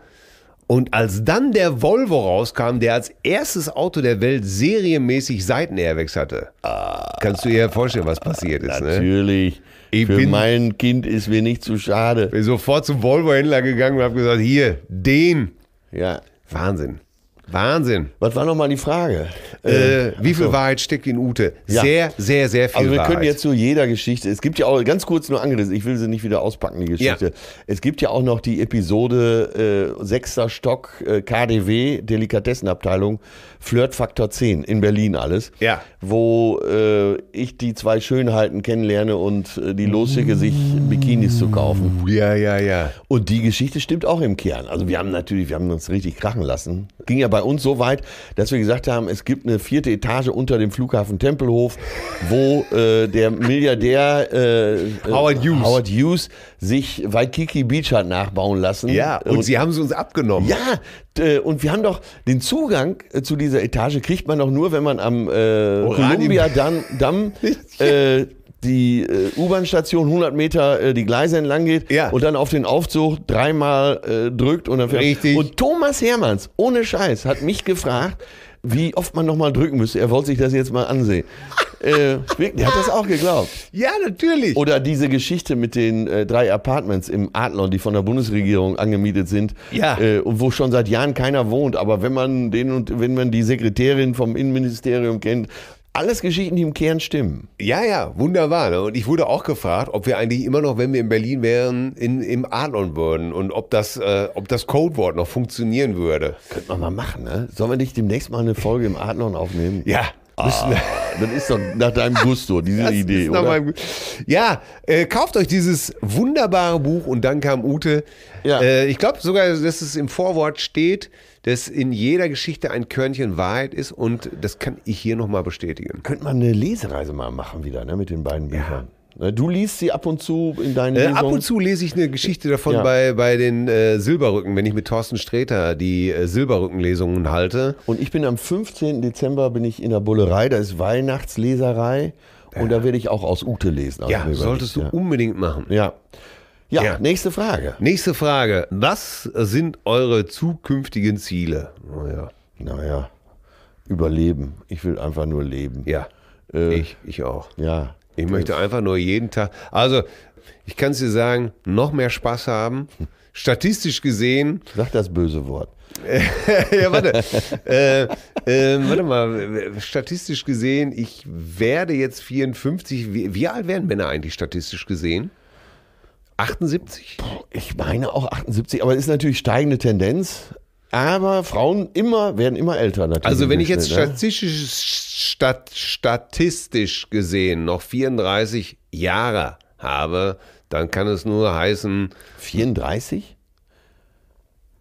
Und als dann der Volvo rauskam, der als erstes Auto der Welt serienmäßig Seitenairbags hatte, ah, kannst du dir ja vorstellen, was passiert ist. Ne? Natürlich. Ne? Für bin, mein Kind ist mir nicht zu schade. Bin sofort zum Volvo-Händler gegangen und habe gesagt, hier, den.
Ja. Wahnsinn. Wahnsinn. Was war nochmal die Frage? Äh, äh wie viel Wahrheit steckt in Ute? Ja. Sehr, sehr, sehr viel. Also wir Wahrheit. können jetzt zu jeder Geschichte, es gibt ja auch ganz kurz nur angerissen, ich will sie nicht wieder auspacken, die Geschichte. Ja. Es gibt ja auch noch die Episode äh, 6. Stock äh, KDW, Delikatessenabteilung, Flirtfaktor 10 in Berlin alles. Ja. Wo äh, ich die zwei Schönheiten kennenlerne und äh, die losschicke, sich Bikinis zu kaufen. Ja, ja, ja. Und die Geschichte stimmt auch im Kern. Also wir haben natürlich, wir haben uns richtig krachen lassen. Ging ja bei bei uns so weit, dass wir gesagt haben, es gibt eine vierte Etage unter dem Flughafen Tempelhof, wo äh, der Milliardär äh, Howard, äh, Hughes. Howard Hughes sich Waikiki Beach hat nachbauen lassen. Ja, und, und ähm, sie haben es uns abgenommen. Ja, und wir haben doch den Zugang äh, zu dieser Etage kriegt man doch nur, wenn man am äh, Columbia Damm, äh, die äh, U-Bahn-Station 100 Meter äh, die Gleise entlang geht ja. und dann auf den Aufzug dreimal äh, drückt und dann fährt. Richtig. Und Thomas Hermanns, ohne Scheiß, hat mich gefragt, wie oft man nochmal drücken müsste. Er wollte sich das jetzt mal ansehen. äh, der hat das auch geglaubt. Ja, natürlich. Oder diese Geschichte mit den äh, drei Apartments im Adlon, die von der Bundesregierung angemietet sind. Ja. Äh, und wo schon seit Jahren keiner wohnt. Aber wenn man den und wenn man die Sekretärin vom Innenministerium kennt, alles Geschichten, die im Kern stimmen. Ja, ja, wunderbar. Ne? Und ich wurde auch gefragt, ob wir eigentlich immer
noch, wenn wir in Berlin wären, in, im Adlon würden und ob das, äh, ob das Codewort noch
funktionieren würde. Könnte man mal machen, ne? Sollen wir nicht demnächst mal eine Folge im Adlon aufnehmen? Ja, Ah, das ist doch nach deinem Gusto, diese das Idee, oder? Meinem, ja, äh, kauft euch
dieses wunderbare Buch und dann kam Ute. Ja. Äh, ich glaube sogar, dass es im Vorwort steht, dass in jeder Geschichte ein Körnchen Wahrheit ist und das kann ich hier nochmal bestätigen. Könnte man eine Lesereise mal machen wieder, ne, mit den beiden Büchern. Ja. Ne, du liest sie ab und zu in deinen äh, Ab und zu lese ich eine Geschichte davon ja. bei, bei den äh, Silberrücken, wenn ich mit Thorsten Sträter
die äh, Silberrückenlesungen halte. Und ich bin am 15. Dezember bin ich in der Bullerei, da ist Weihnachtsleserei. Ja. Und da werde ich auch aus Ute lesen. Aus ja, solltest du ja. unbedingt machen. Ja.
Ja, ja, nächste Frage. Nächste Frage. Was sind eure zukünftigen Ziele? Naja, oh naja, überleben. Ich will einfach nur leben. Ja, äh, ich, ich auch. Ja. Ich möchte einfach nur jeden Tag, also ich kann es dir sagen, noch mehr Spaß haben. Statistisch gesehen. Sag das böse Wort. ja, warte. äh, äh, warte mal, statistisch gesehen, ich
werde
jetzt 54. Wie, wie alt werden Männer eigentlich statistisch gesehen?
78? Ich meine auch 78, aber ist natürlich steigende Tendenz. Aber Frauen immer werden immer älter natürlich. Also wenn ich jetzt ne?
statistisch, stat, statistisch gesehen noch 34 Jahre habe, dann kann es nur heißen 34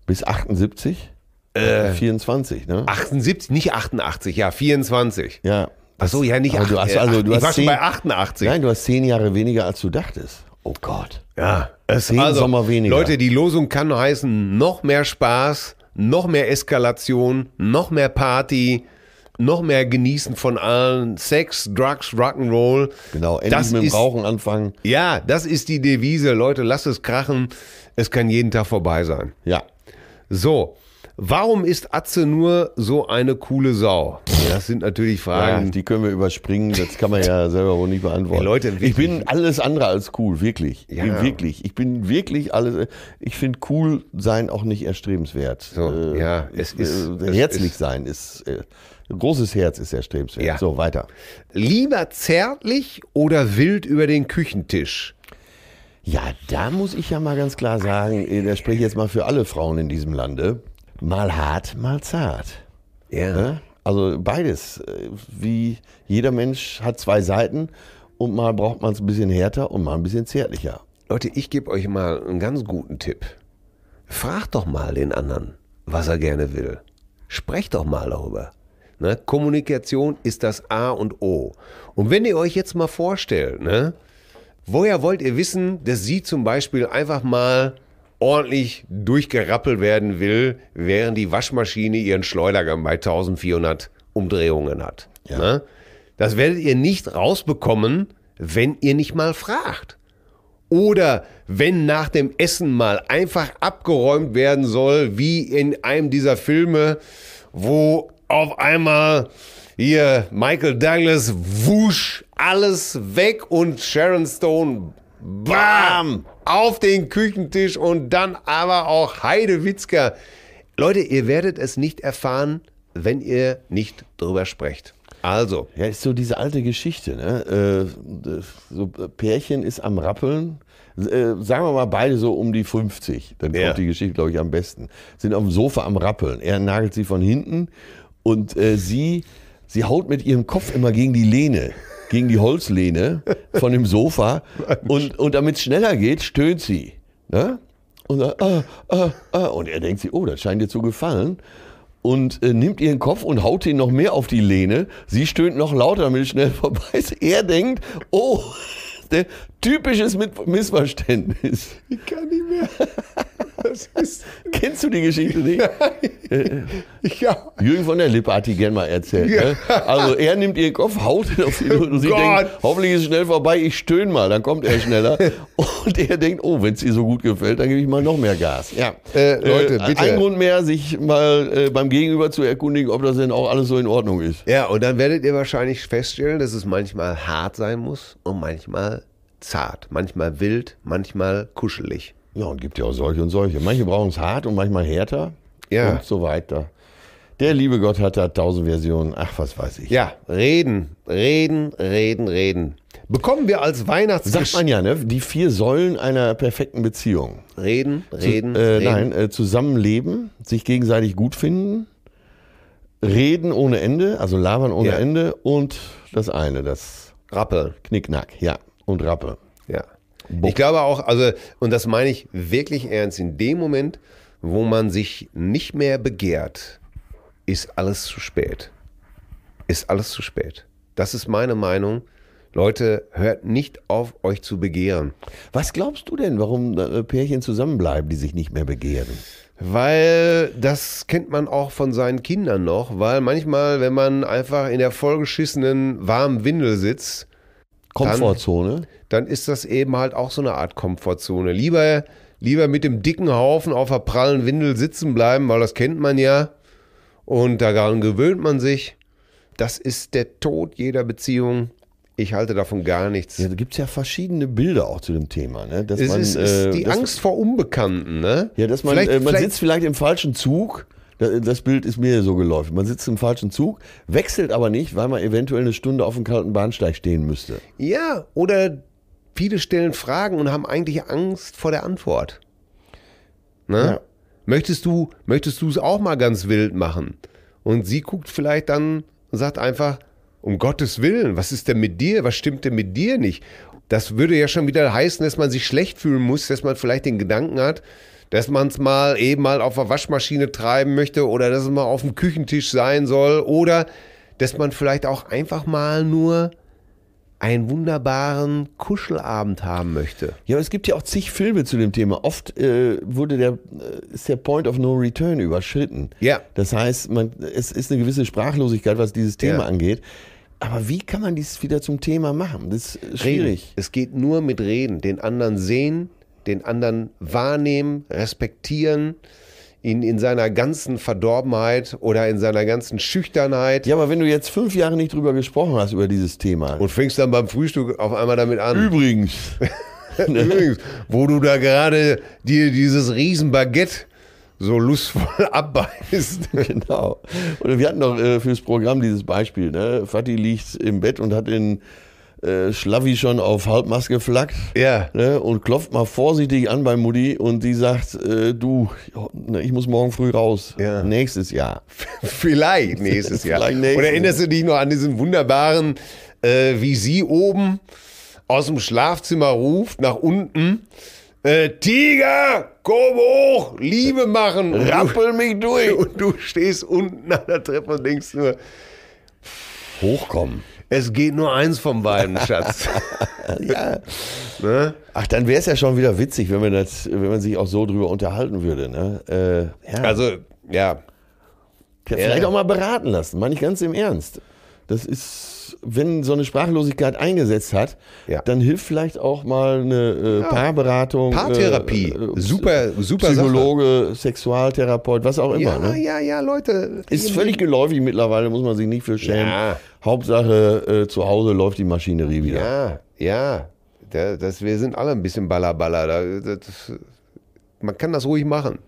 bis 78
äh, 24, ne? 78, nicht 88, ja 24. Ja.
Achso, ja nicht. 8, du hast, äh, also, du ich hast war 10, schon bei 88. Nein, du hast zehn Jahre weniger als du dachtest. Oh Gott. Ja, es reden also, Sommer weniger. Leute,
die Losung kann heißen, noch mehr Spaß, noch mehr Eskalation, noch mehr Party, noch mehr genießen von allen, Sex, Drugs, Rock'n'Roll. Genau, endlich das mit dem ist, Rauchen anfangen. Ja, das ist die Devise. Leute, lasst es krachen. Es kann jeden Tag vorbei sein. Ja. So, Warum ist Atze nur so eine coole Sau? Das sind natürlich Fragen. Ja, die
können wir überspringen, das kann man ja selber wohl nicht beantworten. Hey Leute, ich bin alles andere als cool, wirklich. Ja. Ich bin wirklich. Ich bin wirklich alles. Ich finde cool sein auch nicht erstrebenswert. So, äh, ja, es äh, ist. Äh, herzlich ist, sein ist. Äh, großes Herz ist erstrebenswert. Ja. So, weiter. Lieber zärtlich oder wild über den Küchentisch? Ja, da muss ich ja mal ganz klar sagen, äh, da spreche ich jetzt mal für alle Frauen in diesem Lande mal hart, mal zart. Ja. Ne? Also beides. Wie jeder Mensch hat zwei Seiten und mal braucht man es ein bisschen härter und mal ein bisschen zärtlicher. Leute, ich gebe euch mal einen ganz guten Tipp. Fragt doch mal den anderen,
was er gerne will. Sprecht doch mal darüber. Ne? Kommunikation ist das A und O. Und wenn ihr euch jetzt mal vorstellt, ne? woher wollt ihr wissen, dass sie zum Beispiel einfach mal ordentlich durchgerappelt werden will, während die Waschmaschine ihren Schleudergang bei 1400 Umdrehungen hat. Ja. Ne? Das werdet ihr nicht rausbekommen, wenn ihr nicht mal fragt. Oder wenn nach dem Essen mal einfach abgeräumt werden soll, wie in einem dieser Filme, wo auf einmal hier Michael Douglas wusch alles weg und Sharon Stone bam auf den Küchentisch und dann aber auch Heide Witzker. Leute, ihr werdet es nicht erfahren, wenn ihr nicht drüber sprecht. Also.
Ja, ist so diese alte Geschichte, ne? Äh, äh so Pärchen ist am Rappeln. Äh, sagen wir mal beide so um die 50. Dann ja. kommt die Geschichte, glaube ich, am besten. Sind auf dem Sofa am Rappeln. Er nagelt sie von hinten und äh, sie, sie haut mit ihrem Kopf immer gegen die Lehne gegen die Holzlehne von dem Sofa und, und damit es schneller geht, stöhnt sie. Ne? Und, dann, ah, ah, ah. und er denkt sich, oh, das scheint dir zu gefallen. Und äh, nimmt ihren Kopf und haut ihn noch mehr auf die Lehne. Sie stöhnt noch lauter, damit es schnell vorbei ist. Er denkt, oh, der, typisches Missverständnis. Ich kann nicht mehr. Kennst du die Geschichte nicht? ja. Jürgen von der Lippe hat die gern mal erzählt. Ne? Ja. Also er nimmt ihren Kopf, haut ihn auf die Nuss und sie denkt, hoffentlich ist es schnell vorbei, ich stöhne mal, dann kommt er schneller. und er denkt, oh, wenn es ihr so gut gefällt, dann gebe ich mal noch mehr Gas. Ja. Äh, Leute, äh, bitte. Ein Grund mehr, sich mal äh, beim Gegenüber zu erkundigen, ob das denn auch alles so in Ordnung ist. Ja, und dann werdet ihr wahrscheinlich
feststellen, dass es manchmal hart sein muss und manchmal zart, manchmal wild,
manchmal kuschelig. Ja, und gibt ja auch solche und solche. Manche brauchen es hart und manchmal härter ja. und so weiter. Der liebe Gott hat da tausend Versionen. Ach, was weiß ich. Ja, reden, reden, reden, reden. Bekommen wir als Weihnachtsgeschenk. Sagt man ja, ne? Die vier Säulen einer perfekten Beziehung. Reden, reden, Zu, äh, reden. Nein, äh, zusammenleben, sich gegenseitig gut finden, reden ohne Ende, also labern ohne ja. Ende und das eine, das Rappe. Knickknack, ja. Und Rappe. Ja. Ich glaube
auch, also, und das meine ich wirklich ernst, in dem Moment, wo man sich nicht mehr begehrt, ist alles zu spät. Ist alles zu spät. Das ist meine Meinung. Leute, hört nicht auf, euch zu begehren. Was glaubst du denn, warum äh, Pärchen zusammenbleiben, die sich nicht mehr begehren? Weil das kennt man auch von seinen Kindern noch, weil manchmal, wenn man einfach in der vollgeschissenen warmen Windel sitzt Komfortzone. Dann, dann ist das eben halt auch so eine Art Komfortzone. Lieber, lieber mit dem dicken Haufen auf der prallen Windel sitzen bleiben, weil das kennt man ja. Und daran gewöhnt man sich. Das ist der Tod jeder Beziehung. Ich halte davon gar nichts. Ja, da gibt es ja verschiedene Bilder auch zu dem Thema. Ne?
Dass es man, ist, ist äh, die Angst vor Unbekannten. Ne? Ja, dass man, vielleicht, äh, man vielleicht, sitzt vielleicht im falschen Zug das Bild ist mir so geläufig. Man sitzt im falschen Zug, wechselt aber nicht, weil man eventuell eine Stunde auf dem kalten Bahnsteig stehen müsste.
Ja, oder viele stellen Fragen und haben eigentlich Angst vor der Antwort.
Ne? Ja. Möchtest du, möchtest du es
auch mal ganz wild machen? Und sie guckt vielleicht dann und sagt einfach, um Gottes Willen, was ist denn mit dir? Was stimmt denn mit dir nicht? Das würde ja schon wieder heißen, dass man sich schlecht fühlen muss, dass man vielleicht den Gedanken hat, dass man es mal eben mal auf der Waschmaschine treiben möchte oder dass es mal auf dem Küchentisch sein soll oder dass man vielleicht auch einfach
mal nur einen wunderbaren Kuschelabend haben möchte. Ja, es gibt ja auch zig Filme zu dem Thema. Oft äh, wurde der, äh, ist der Point of No Return überschritten. Ja. Das heißt, man, es ist eine gewisse Sprachlosigkeit, was dieses Thema ja. angeht. Aber wie kann man dies wieder zum Thema machen? Das ist schwierig. Reden. Es geht nur mit Reden, den anderen
sehen, den anderen wahrnehmen, respektieren, ihn in seiner ganzen Verdorbenheit oder in seiner ganzen Schüchternheit. Ja, aber wenn du jetzt fünf Jahre nicht drüber gesprochen hast, über dieses Thema. Und fängst dann beim Frühstück auf einmal damit an. Übrigens. Übrigens,
wo du da gerade dir dieses Riesenbaguette so lustvoll abbeißt. genau. Und wir hatten doch äh, fürs Programm dieses Beispiel. Ne? Fatih liegt im Bett und hat in äh, Schlaffi schon auf Halbmaske flackt ja. ne, und klopft mal vorsichtig an bei Mutti und die sagt, äh, du, ne, ich muss morgen früh raus. Ja. Nächstes Jahr. Vielleicht nächstes Jahr. Vielleicht nächstes Oder erinnerst du dich nur an diesen wunderbaren,
äh, wie sie oben aus dem Schlafzimmer ruft, nach unten, äh, Tiger, komm hoch, Liebe machen, rappel mich durch. Und du stehst unten an der Treppe und denkst nur,
hochkommen.
Es geht nur eins vom beiden, Schatz. ja.
ne? Ach, dann wäre es ja schon wieder witzig, wenn man, das, wenn man sich auch so drüber unterhalten würde. Ne? Äh, ja. Also, ja. ja. Vielleicht auch mal beraten lassen, meine ich ganz im Ernst. Das ist wenn so eine Sprachlosigkeit eingesetzt hat, ja. dann hilft vielleicht auch mal eine äh, ja. Paarberatung. Paartherapie. Äh, äh super, super Psychologe, Sache. Sexualtherapeut, was auch immer. Ja, ne?
ja, ja, Leute. Ist
völlig geläufig mittlerweile, muss man sich nicht für schämen. Ja. Hauptsache, äh, zu Hause läuft die Maschinerie wieder. Ja, ja. das, wir sind alle ein bisschen Ballerballer. Baller. man kann das ruhig machen.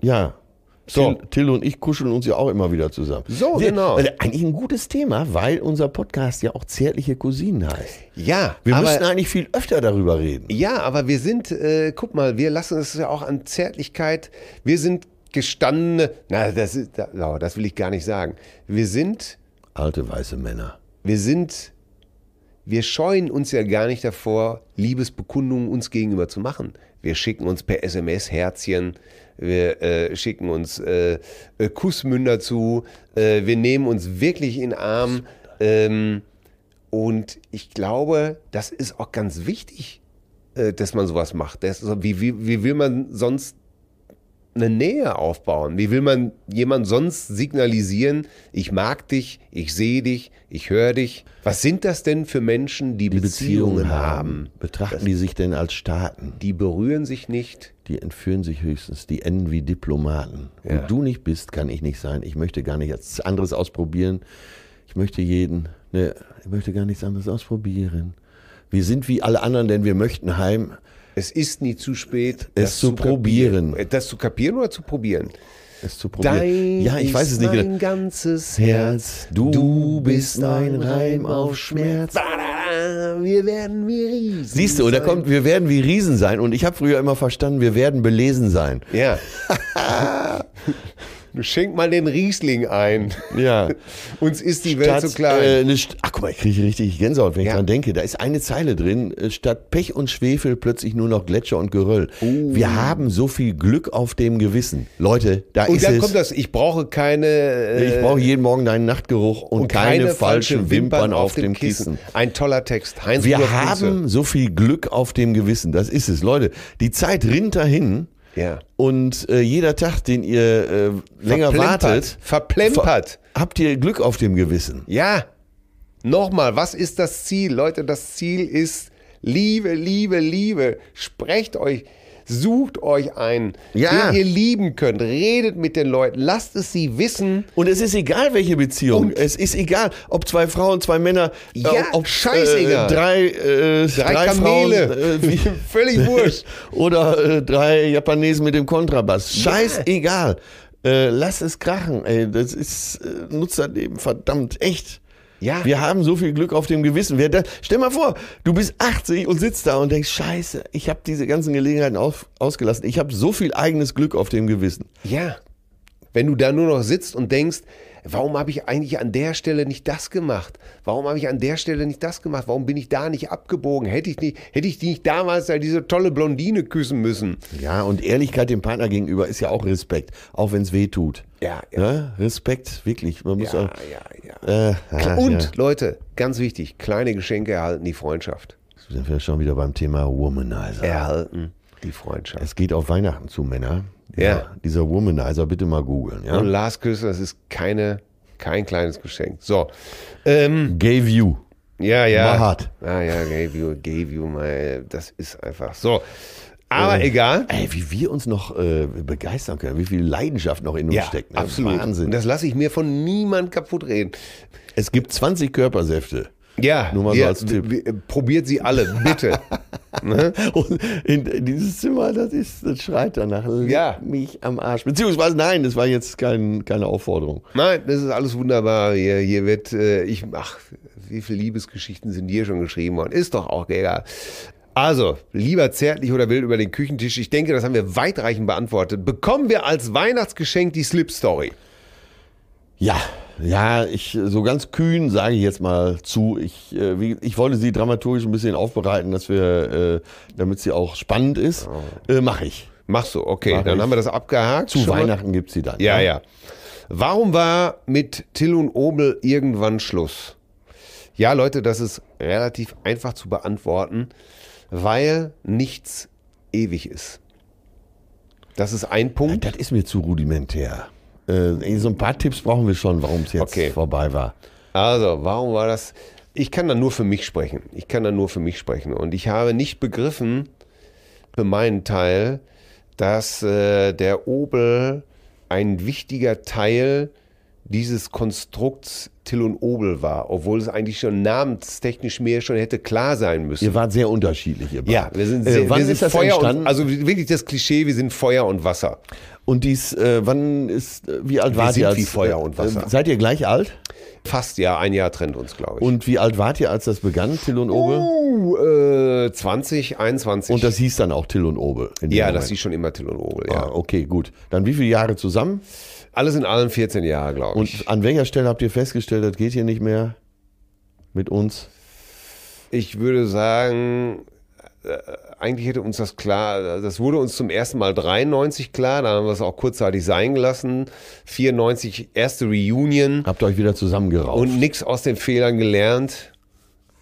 Ja. So. Till, und ich kuscheln uns ja auch immer wieder zusammen. So, Sehr, genau. Also eigentlich ein gutes Thema, weil unser Podcast ja auch zärtliche Cousinen heißt. Ja. Wir aber, müssen eigentlich viel öfter darüber reden. Ja, aber
wir sind, äh, guck mal, wir lassen es ja auch an Zärtlichkeit. Wir sind gestandene, na, das, ist, das will ich gar nicht sagen. Wir sind. Alte weiße Männer. Wir sind wir scheuen uns ja gar nicht davor, Liebesbekundungen uns gegenüber zu machen. Wir schicken uns per SMS Herzchen, wir äh, schicken uns äh, äh, Kussmünder zu, äh, wir nehmen uns wirklich in Arm. Ähm, und ich glaube, das ist auch ganz wichtig, äh, dass man sowas macht. Das, wie, wie, wie will man sonst eine Nähe aufbauen? Wie will man jemand sonst signalisieren, ich mag dich, ich sehe dich, ich höre dich?
Was sind das denn für Menschen, die, die Beziehungen, haben? haben? Betrachten das, die sich denn als Staaten? Die berühren sich nicht. Die entführen sich höchstens, die enden wie Diplomaten. Ja. Und du nicht bist, kann ich nicht sein. Ich möchte gar nichts anderes ausprobieren. Ich möchte jeden, ne, ich möchte gar nichts anderes ausprobieren. Wir sind wie alle anderen, denn wir möchten heim. Es ist nie zu spät, es zu, zu probieren. Kapieren. Äh, das zu kapieren oder zu probieren? Es zu
probieren. Dein ja, ich weiß es nicht. Mein genau. ganzes
Herz, du, du bist ein Reim auf Schmerz. Wir werden wie Riesen. Siehst du, und da kommt, wir werden wie Riesen sein. Und ich habe früher immer verstanden, wir werden belesen sein. Ja. Du schenk mal den Riesling ein. Ja. Uns ist die statt, Welt zu klein. Äh, ne ach guck mal, ich kriege richtig Gänsehaut, wenn ja. ich dran denke. Da ist eine Zeile drin. Äh, statt Pech und Schwefel plötzlich nur noch Gletscher und Geröll. Oh. Wir haben so viel Glück auf dem Gewissen. Leute, da und ist es. Und da kommt
das, ich brauche keine... Äh, ich brauche
jeden Morgen deinen Nachtgeruch und, und keine, keine, falschen Wimpern auf, auf dem Kissen. Kissen.
Ein toller Text. Heinz Wir haben
so viel Glück auf dem Gewissen. Das ist es. Leute, die Zeit rinnt dahin. Ja. Und äh, jeder Tag, den ihr äh, länger wartet,
verplempert. Ver habt ihr Glück auf dem
Gewissen. Ja.
Nochmal, was ist das Ziel? Leute, das Ziel ist Liebe, Liebe, Liebe. Sprecht euch Sucht euch einen, ja. den ihr lieben könnt. Redet mit den Leuten.
Lasst es sie wissen. Und es ist egal, welche Beziehung. Und es ist egal, ob zwei Frauen, zwei Männer, äh, ja, äh, ob scheißegal. Äh, drei, äh, drei, drei, Kamele. Frauen, äh, wie, völlig wurscht. Oder äh, drei Japanesen mit dem Kontrabass. Scheißegal. Ja. Äh, lass es krachen, ey. Das ist, äh, nutzt das Leben, verdammt, echt. Ja. Wir haben so viel Glück auf dem Gewissen. Wir, da, stell mal vor, du bist 80 und sitzt da und denkst, scheiße, ich habe diese ganzen Gelegenheiten auf, ausgelassen. Ich habe so viel eigenes Glück auf dem Gewissen.
Ja. Wenn du da nur noch sitzt und denkst, warum habe ich eigentlich an der Stelle nicht das gemacht? Warum habe ich an der Stelle nicht das gemacht? Warum bin ich da nicht abgebogen? Hätte ich nicht, hätte ich nicht damals diese tolle
Blondine küssen müssen? Ja, und Ehrlichkeit dem Partner gegenüber ist ja auch Respekt, auch wenn es weh tut. Ja, ja. Ne? Respekt, wirklich. Man muss ja, auch, ja, ja. Äh, ah, und ja. Leute,
ganz wichtig, kleine Geschenke erhalten die Freundschaft.
Sind wir schon wieder beim Thema Womanizer. Erhalten die Freundschaft. Es geht auf Weihnachten zu, Männer. Ja. Dieser Womanizer, bitte mal googeln. Ja? Und Last Küster, das ist keine, kein kleines Geschenk. So. Ähm, gave you.
Ja, ja. Mahat. Ah, ja, gave you, gave you my. Das ist einfach so.
Aber äh, egal. Ey, wie wir uns noch äh, begeistern können, wie viel Leidenschaft noch in uns ja, steckt. Ne? Absolut. Wahnsinn. Und das lasse ich mir von niemand kaputt reden. Es gibt 20 Körpersäfte. Ja, Nur mal so als Tipp. Äh, probiert sie alle, bitte. Ne? Und in, in dieses Zimmer, das ist, das schreit danach. Ja. Mich am Arsch. Beziehungsweise, nein, das war jetzt kein, keine Aufforderung. Nein, das ist alles wunderbar. Hier, hier wird, äh, ich, ach,
wie viele Liebesgeschichten sind hier schon geschrieben worden? Ist doch auch egal. Also, lieber zärtlich oder wild über den Küchentisch. Ich denke, das haben wir weitreichend beantwortet. Bekommen wir als Weihnachtsgeschenk die Slip
Story? Ja. Ja, ich so ganz kühn sage ich jetzt mal zu. Ich, äh, wie, ich wollte sie dramaturgisch ein bisschen aufbereiten, dass wir, äh, damit sie auch spannend ist. Oh. Äh, Mache ich. Machst du, okay. Mach dann ich. haben wir das
abgehakt. Zu Weihnachten
gibt gibt's sie dann. Ja, ja,
ne? ja. Warum war mit Till und Obel irgendwann Schluss? Ja, Leute, das ist relativ einfach zu beantworten, weil nichts
ewig ist. Das ist ein Punkt. Ja, das ist mir zu rudimentär. Äh, eh, so ein paar Tipps brauchen wir schon, warum es jetzt okay. vorbei war. Also, warum war das?
Ich kann da nur für mich sprechen. Ich kann da nur für mich sprechen. Und ich habe nicht begriffen, für meinen Teil, dass äh, der Obel ein wichtiger Teil dieses Konstrukts Till und Obel war, obwohl es eigentlich schon namenstechnisch mehr schon hätte klar sein müssen. Ihr wart sehr unterschiedlich, ihr beiden. Ja, wir sind, äh, sehr, äh, wann wir sind ist das Feuer entstanden? Und, also wirklich das Klischee, wir sind Feuer und Wasser. Und dies, äh, wann ist, äh, wie alt wart sind ihr als wie Feuer äh, und Wasser? Äh, seid ihr gleich alt? Fast ja, ein Jahr trennt uns, glaube ich. Und wie
alt wart ihr, als das begann, Till und Obel? Uh, äh, 20, 21. Und das hieß dann auch Till und Obel? Ja, Moment. das hieß schon immer Till und Obel, ah, ja. Ah, okay, gut. Dann wie viele Jahre zusammen? Alles in allem 14 Jahre, glaube ich. Und an welcher Stelle habt ihr festgestellt, das geht hier nicht mehr mit uns?
Ich würde sagen, äh, eigentlich hätte uns das klar, das wurde uns zum ersten Mal 93 klar, da haben wir es auch kurzzeitig sein gelassen. 94 erste Reunion. Habt ihr euch wieder zusammengerauft. Und nichts aus den Fehlern gelernt.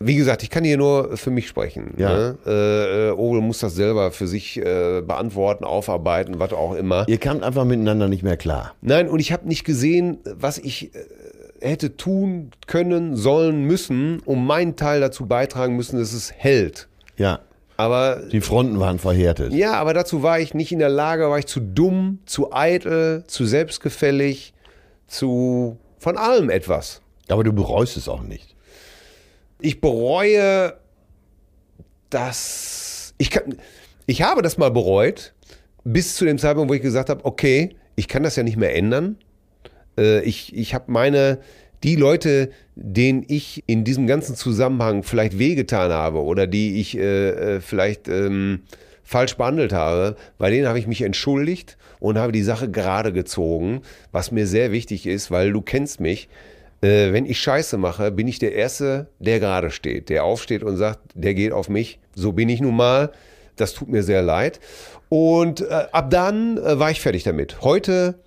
Wie gesagt, ich kann hier nur für mich sprechen. Ja. Ne? Äh, äh Ogel muss das selber für sich äh, beantworten, aufarbeiten, was auch immer.
Ihr kamt einfach miteinander nicht mehr klar.
Nein, und ich habe nicht gesehen, was ich äh, hätte tun können, sollen, müssen, um meinen Teil dazu beitragen müssen, dass es hält. Ja. Aber die Fronten waren verhärtet. Ja, aber dazu war ich nicht in der Lage, war ich zu dumm, zu eitel, zu selbstgefällig, zu von allem etwas. Aber du bereust es auch nicht. Ich bereue, dass ich kann, ich habe das mal bereut, bis zu dem Zeitpunkt, wo ich gesagt habe, okay, ich kann das ja nicht mehr ändern. Äh, ich, ich habe meine, die Leute, denen ich in diesem ganzen Zusammenhang vielleicht wehgetan habe oder die ich äh, äh, vielleicht ähm, falsch behandelt habe, bei denen habe ich mich entschuldigt und habe die Sache gerade gezogen, was mir sehr wichtig ist, weil du kennst mich äh, wenn ich Scheiße mache, bin ich der Erste, der gerade steht, der aufsteht und sagt, der geht auf mich, so bin ich nun mal, das tut mir sehr leid. Und äh, ab dann äh, war ich fertig damit. Heute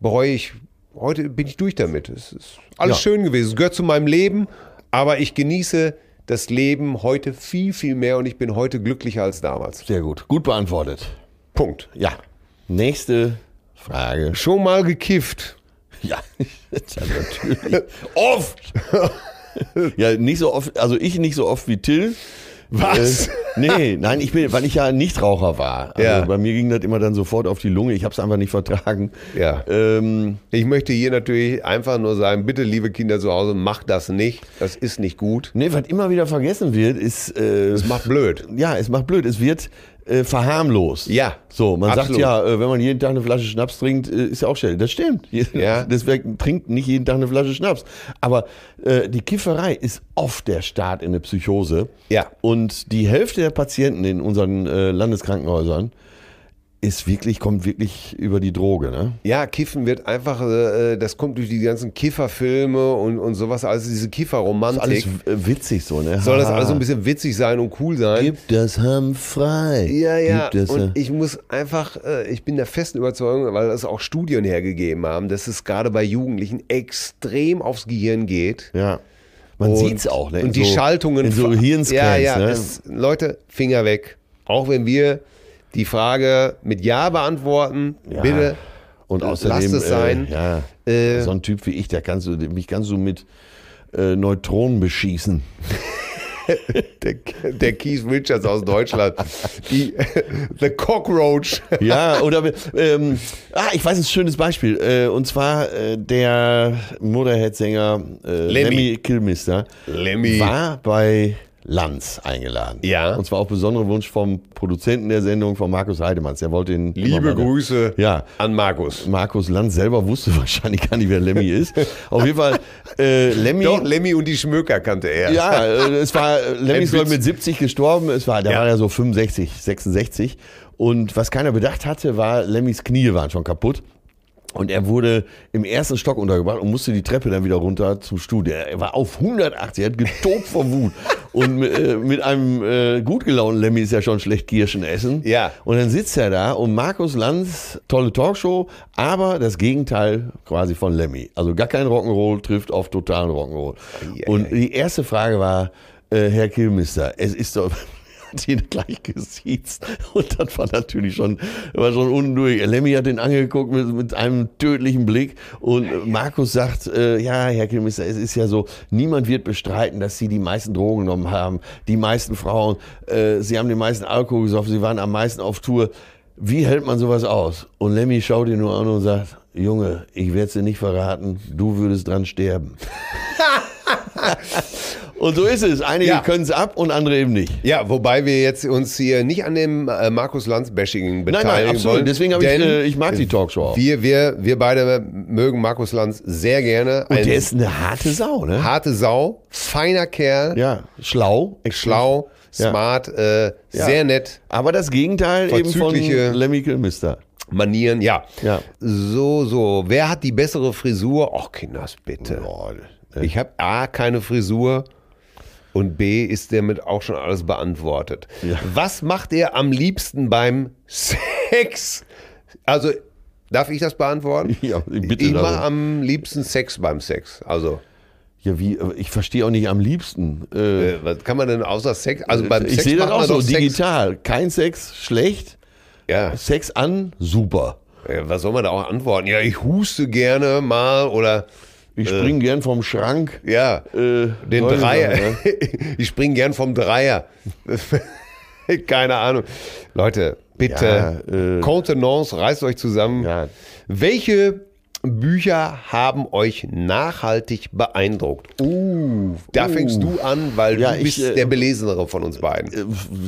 bereue ich, heute bin ich durch damit. Es ist alles ja. schön gewesen, es gehört zu meinem Leben, aber ich genieße das Leben heute viel, viel mehr und ich bin heute glücklicher als damals.
Sehr gut, gut beantwortet. Punkt. Ja. Nächste Frage. Schon mal gekifft. Ja, ja natürlich. oft! ja, nicht so oft, also ich nicht so oft wie Till. Was? Äh, nee, nein, ich bin, weil ich ja Nichtraucher war. Also ja. Bei mir ging das immer dann sofort auf die Lunge. Ich habe es einfach nicht vertragen. Ja.
Ähm, ich möchte hier natürlich einfach nur sagen, bitte liebe Kinder zu Hause, macht das nicht. Das
ist nicht gut. Nee, was immer wieder vergessen wird, ist... Äh, es macht blöd. Ja, es macht blöd. Es wird äh, verharmlost. Ja. So, man absolut. sagt ja, äh, wenn man jeden Tag eine Flasche Schnaps trinkt, äh, ist ja auch schädlich. Das stimmt. Ja. Deswegen trinkt nicht jeden Tag eine Flasche Schnaps. Aber äh, die Kifferei ist oft der Start in eine Psychose. Ja. Und die Hälfte der Patienten in unseren äh, Landeskrankenhäusern ist wirklich, kommt wirklich über die Droge, ne? Ja, Kiffen
wird einfach, äh, äh das kommt durch die ganzen Kifferfilme und, und sowas, also diese Kifferromantik. Alles
äh, witzig so, ne? Soll das alles ein
bisschen witzig sein und cool sein? Gib
das Hamm frei. Ja, ja. und
ich muss einfach, äh, ich bin der festen Überzeugung, weil das auch Studien hergegeben haben, dass es gerade bei Jugendlichen extrem aufs Gehirn geht. Ja. Man sieht es auch, ne? Und die Schaltungen. In so Hirnscans, ja, ja, ne? es, Leute, Finger weg. Auch wenn wir die Frage mit Ja beantworten, ja. bitte. Und außerdem, Lasst es sein. Äh, ja, äh, so ein
Typ wie ich, der kannst du, mich kannst du mit äh, Neutronen beschießen. der, der Keith Richards aus Deutschland. Die, the Cockroach. ja, oder ähm, ah, ich weiß ein schönes Beispiel. Äh, und zwar äh, der Motorhead-Sänger äh, Lemmy. Lemmy Kilmister Lemmy. war bei Lanz eingeladen. Ja. Und zwar auf besonderen Wunsch vom Produzenten der Sendung, von Markus Heidemanns. Er wollte ihn. Liebe Grüße ja. an Markus. Markus Lanz selber wusste wahrscheinlich gar nicht, wer Lemmy ist. Auf jeden Fall, äh, Lemmy. Doch, Lemmy und die Schmöker kannte er. Ja, äh, es war, Lemmy soll mit 70 gestorben. Es war, da ja. war er so 65, 66. Und was keiner bedacht hatte, war, Lemmys Knie waren schon kaputt. Und er wurde im ersten Stock untergebracht und musste die Treppe dann wieder runter zum Studio. Er war auf 180, er hat getobt vor Wut. Und äh, mit einem äh, gut gelaunten Lemmy ist ja schon schlecht Kirschen essen. Ja. Und dann sitzt er da und Markus Lanz, tolle Talkshow, aber das Gegenteil quasi von Lemmy. Also gar kein Rock'n'Roll trifft auf totalen Rock'n'Roll. Yeah. Und die erste Frage war, äh, Herr Kilmister, es ist doch hat ihn gleich gesiezt. Und das war natürlich schon, war schon unten Lemmy hat ihn angeguckt mit, mit einem tödlichen Blick. Und ja, ja. Markus sagt, äh, ja, Herr Kilmister, es ist ja so, niemand wird bestreiten, dass Sie die meisten Drogen genommen haben. Die meisten Frauen, äh, Sie haben den meisten Alkohol gesoffen, Sie waren am meisten auf Tour. Wie hält man sowas aus? Und Lemmy schaut ihn nur an und sagt, Junge, ich werde es dir nicht verraten, du würdest dran sterben. und so ist es. Einige ja. können es ab und andere eben nicht. Ja, wobei wir jetzt uns hier nicht an dem
äh, Markus Lanz-Bashing beteiligen nein, nein, absolut. wollen. Deswegen habe ich, äh, ich mag die Talkshow auch. Wir, wir, wir beide mögen Markus Lanz sehr gerne. Und Ein, der ist eine harte Sau, ne? Harte Sau, feiner Kerl. Ja, schlau. Extrem. Schlau, ja. smart, äh, ja. sehr nett. Aber das Gegenteil eben von Lemmy Kilmister. Manieren, ja. ja. So, so. Wer hat die bessere Frisur? Och, Kinders, bitte. Lord. Ja. Ich habe A, keine Frisur und B, ist damit auch schon alles beantwortet. Ja. Was macht ihr am liebsten beim Sex? Also, darf ich das beantworten? Ja,
bitte. Ich mache also.
am liebsten Sex beim Sex. Also. Ja, wie, ich verstehe auch nicht am liebsten. Äh, äh was kann man denn außer Sex? Also beim ich Sex sehe das auch so,
digital. Kein Sex, schlecht. Ja. Sex an, super. was soll man da auch antworten? Ja, ich
huste gerne mal oder ich äh, spring äh, gern vom Schrank. Ja, äh, den Dreier. Sagen, ne? ich spring gern vom Dreier. Keine Ahnung. Leute, bitte. Ja, äh, Contenance, reißt euch zusammen. Ja. Welche Bücher haben euch nachhaltig beeindruckt? Uh, da uh. fängst du an, weil ja, du bist ich, äh, der
Belesenere von uns beiden. Äh,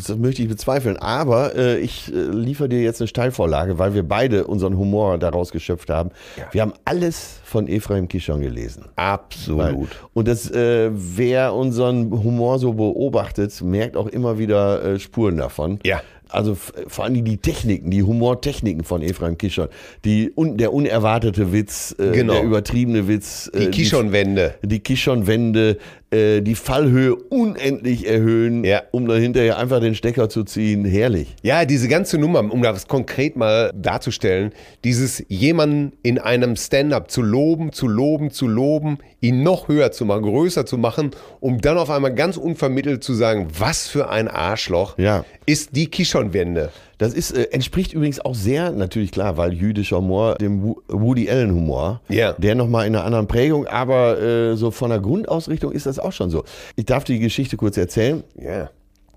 das möchte ich bezweifeln, aber äh, ich äh, liefere dir jetzt eine Steilvorlage, weil wir beide unseren Humor daraus geschöpft haben. Ja. Wir haben alles von Ephraim Kishon gelesen. Absolut. und das, äh, wer unseren Humor so beobachtet, merkt auch immer wieder äh, Spuren davon. Ja. Also vor allem die Techniken, die Humortechniken von Efraim Kishon, die un, der unerwartete Witz, äh, genau. der übertriebene Witz, äh, die Kishon-Wende, die, die Kishon-Wende, äh, die Fallhöhe unendlich erhöhen, ja. um dann hinterher einfach den Stecker zu ziehen. Herrlich.
Ja, diese ganze Nummer, um das konkret mal darzustellen, dieses jemanden in einem Stand-up zu loben, zu loben, zu loben, ihn noch höher zu machen, größer zu machen, um dann auf einmal ganz unvermittelt zu sagen, was für ein Arschloch ja. ist die Kishon-Wende.
Das ist, äh, entspricht übrigens auch sehr, natürlich klar, weil jüdischer Humor, dem Woody Allen Humor, yeah. der nochmal in einer anderen Prägung, aber äh, so von der Grundausrichtung ist das auch schon so. Ich darf die Geschichte kurz erzählen. Yeah.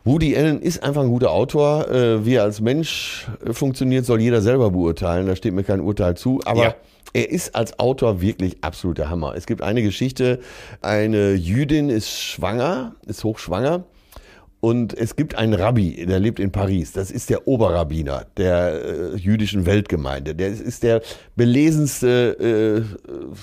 Woody Allen ist einfach ein guter Autor. Äh, wie er als Mensch äh, funktioniert, soll jeder selber beurteilen. Da steht mir kein Urteil zu. Aber ja. er ist als Autor wirklich absoluter Hammer. Es gibt eine Geschichte, eine Jüdin ist schwanger, ist hochschwanger und es gibt einen Rabbi, der lebt in Paris. Das ist der Oberrabbiner der äh, jüdischen Weltgemeinde. Der ist der belesenste äh,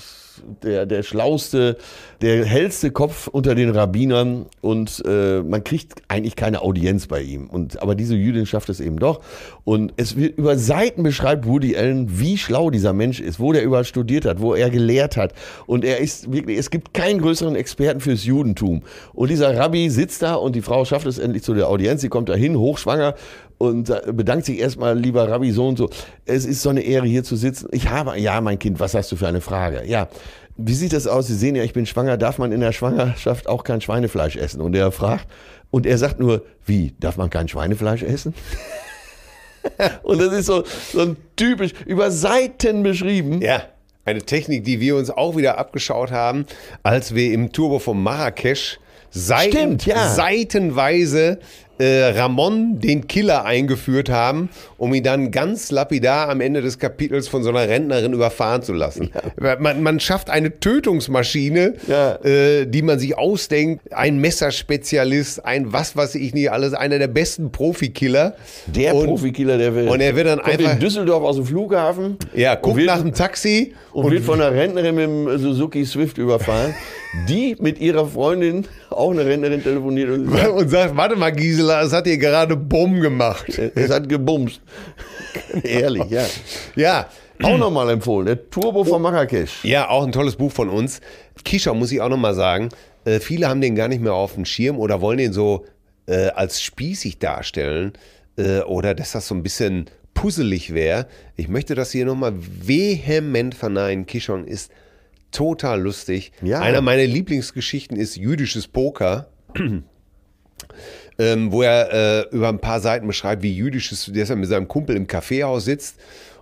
der, der schlauste, der hellste Kopf unter den Rabbinern und äh, man kriegt eigentlich keine Audienz bei ihm. Und, aber diese Jüdin schafft es eben doch. Und es wird über Seiten beschreibt Woody Allen, wie schlau dieser Mensch ist, wo der überall studiert hat, wo er gelehrt hat. Und er ist wirklich, es gibt keinen größeren Experten fürs Judentum. Und dieser Rabbi sitzt da und die Frau schafft es endlich zu der Audienz. Sie kommt dahin, hochschwanger, und bedankt sich erstmal, lieber Rabbi, so und so. Es ist so eine Ehre, hier zu sitzen. Ich habe, ja, mein Kind, was hast du für eine Frage? Ja, wie sieht das aus? Sie sehen ja, ich bin schwanger. Darf man in der Schwangerschaft auch kein Schweinefleisch essen? Und er fragt, und er sagt nur, wie, darf man kein Schweinefleisch essen? und das ist so, so ein typisch, über Seiten beschrieben. Ja.
Eine Technik, die wir uns auch wieder abgeschaut haben, als wir im Turbo von Marrakesch Seiten, Stimmt, ja. seitenweise äh, Ramon den Killer eingeführt haben, um ihn dann ganz lapidar am Ende des Kapitels von so einer Rentnerin überfahren zu lassen. Ja. Man, man, schafft eine Tötungsmaschine, ja. äh, die man sich ausdenkt. Ein Messerspezialist, ein was weiß ich nicht alles, einer der besten Profikiller. Der und, Profikiller
der Welt. Und er wird dann Kommt einfach in Düsseldorf aus dem Flughafen. Ja, guckt wird, nach dem Taxi und, und wird von einer Rentnerin mit dem Suzuki Swift überfahren, die mit ihrer Freundin auch eine Rentnerin telefoniert und sagt, und sagt warte mal Gisela, klar, es hat ihr gerade Bumm gemacht. Es hat gebumst. Ehrlich, ja. Ja. Auch nochmal empfohlen, der ne? Turbo von
Marrakesch. Ja, auch ein tolles Buch von uns. Kischer muss ich auch nochmal sagen, äh, viele haben den gar nicht mehr auf dem Schirm oder wollen den so äh, als spießig darstellen äh, oder dass das so ein bisschen puzzelig wäre. Ich möchte das hier nochmal vehement verneinen. Kishon ist total lustig. Ja. Einer meiner Lieblingsgeschichten ist jüdisches Poker ähm, wo er äh, über ein paar Seiten beschreibt, wie jüdisches, der er mit seinem Kumpel im Kaffeehaus sitzt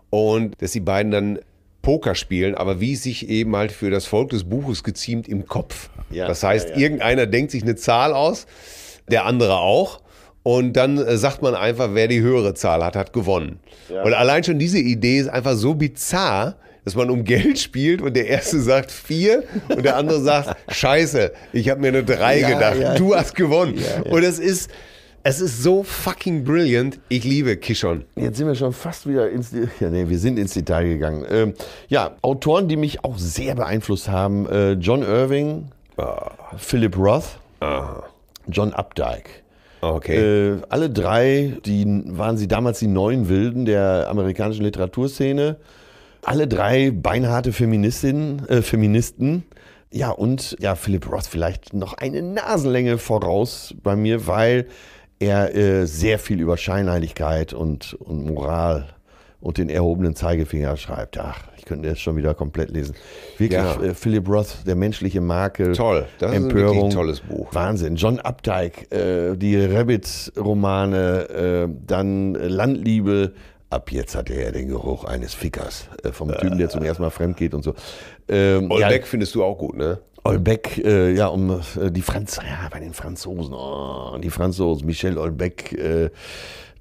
und dass die beiden dann Poker spielen, aber wie sich eben halt für das Volk des Buches geziemt im Kopf. Ja, das heißt, ja, ja. irgendeiner denkt sich eine Zahl aus, der andere auch. Und dann äh, sagt man einfach, wer die höhere Zahl hat, hat gewonnen. Und allein schon diese Idee ist einfach so bizarr, dass man um Geld spielt und der erste sagt vier und der andere sagt, scheiße, ich habe mir eine drei ja, gedacht, ja. du hast gewonnen. Ja, und
es ist, es ist so fucking brilliant. Ich liebe Kishon. Jetzt sind wir schon fast wieder ins, ja, nee, wir sind ins Detail gegangen. Ähm, ja, Autoren, die mich auch sehr beeinflusst haben, äh, John Irving, ah. Philip Roth, ah. John Updike. Okay. Äh, alle drei, die waren sie damals die neuen Wilden der amerikanischen Literaturszene alle drei beinharte Feministinnen, äh, Feministen. Ja, und ja, Philip Roth vielleicht noch eine Nasenlänge voraus bei mir, weil er äh, sehr viel über Scheinheiligkeit und, und Moral und den erhobenen Zeigefinger schreibt. Ach, ich könnte jetzt schon wieder komplett lesen. Wirklich, ja. äh, Philip Roth, der menschliche Makel. Toll, das Empörung, ist ein tolles Buch. Wahnsinn. John Updike, äh, die rabbit romane äh, dann Landliebe, ab jetzt hat er den Geruch eines Fickers. Äh, vom äh. Typen, der zum ersten Mal fremd geht und so. Ähm, Olbeck ja, findest du auch gut, ne? Olbeck, äh, ja, um äh, die Franzosen, ja, ah, bei den Franzosen, oh, die Franzosen, Michel Olbeck, äh,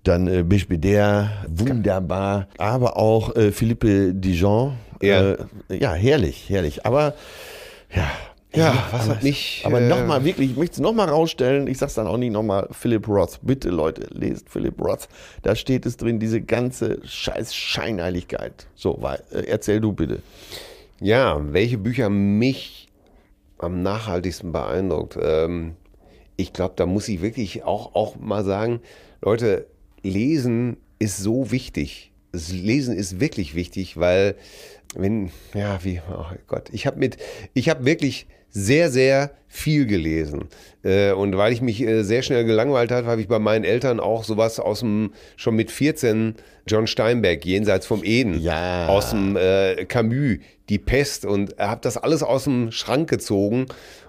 dann äh, Bichbeder, wunderbar, aber auch äh, Philippe Dijon, ja. Äh, ja, herrlich, herrlich, aber ja, ja, was weiß mich, Aber äh, nochmal, wirklich, ich möchte es nochmal rausstellen. Ich sag's dann auch nicht nochmal. Philip Roth. Bitte, Leute, lest Philip Roth. Da steht es drin, diese ganze scheiß Scheinheiligkeit. So, weil, äh, erzähl du bitte.
Ja, welche Bücher mich am nachhaltigsten beeindruckt? Ähm, ich glaube, da muss ich wirklich auch, auch mal sagen, Leute, lesen ist so wichtig. Das lesen ist wirklich wichtig, weil wenn, ja, wie, oh Gott, ich habe mit, ich habe wirklich sehr, sehr viel gelesen. Äh, und weil ich mich äh, sehr schnell gelangweilt habe, habe ich bei meinen Eltern auch sowas aus dem, schon mit 14, John Steinbeck, Jenseits vom Eden, ja. aus dem äh, Camus, Die Pest und habe das alles aus dem Schrank gezogen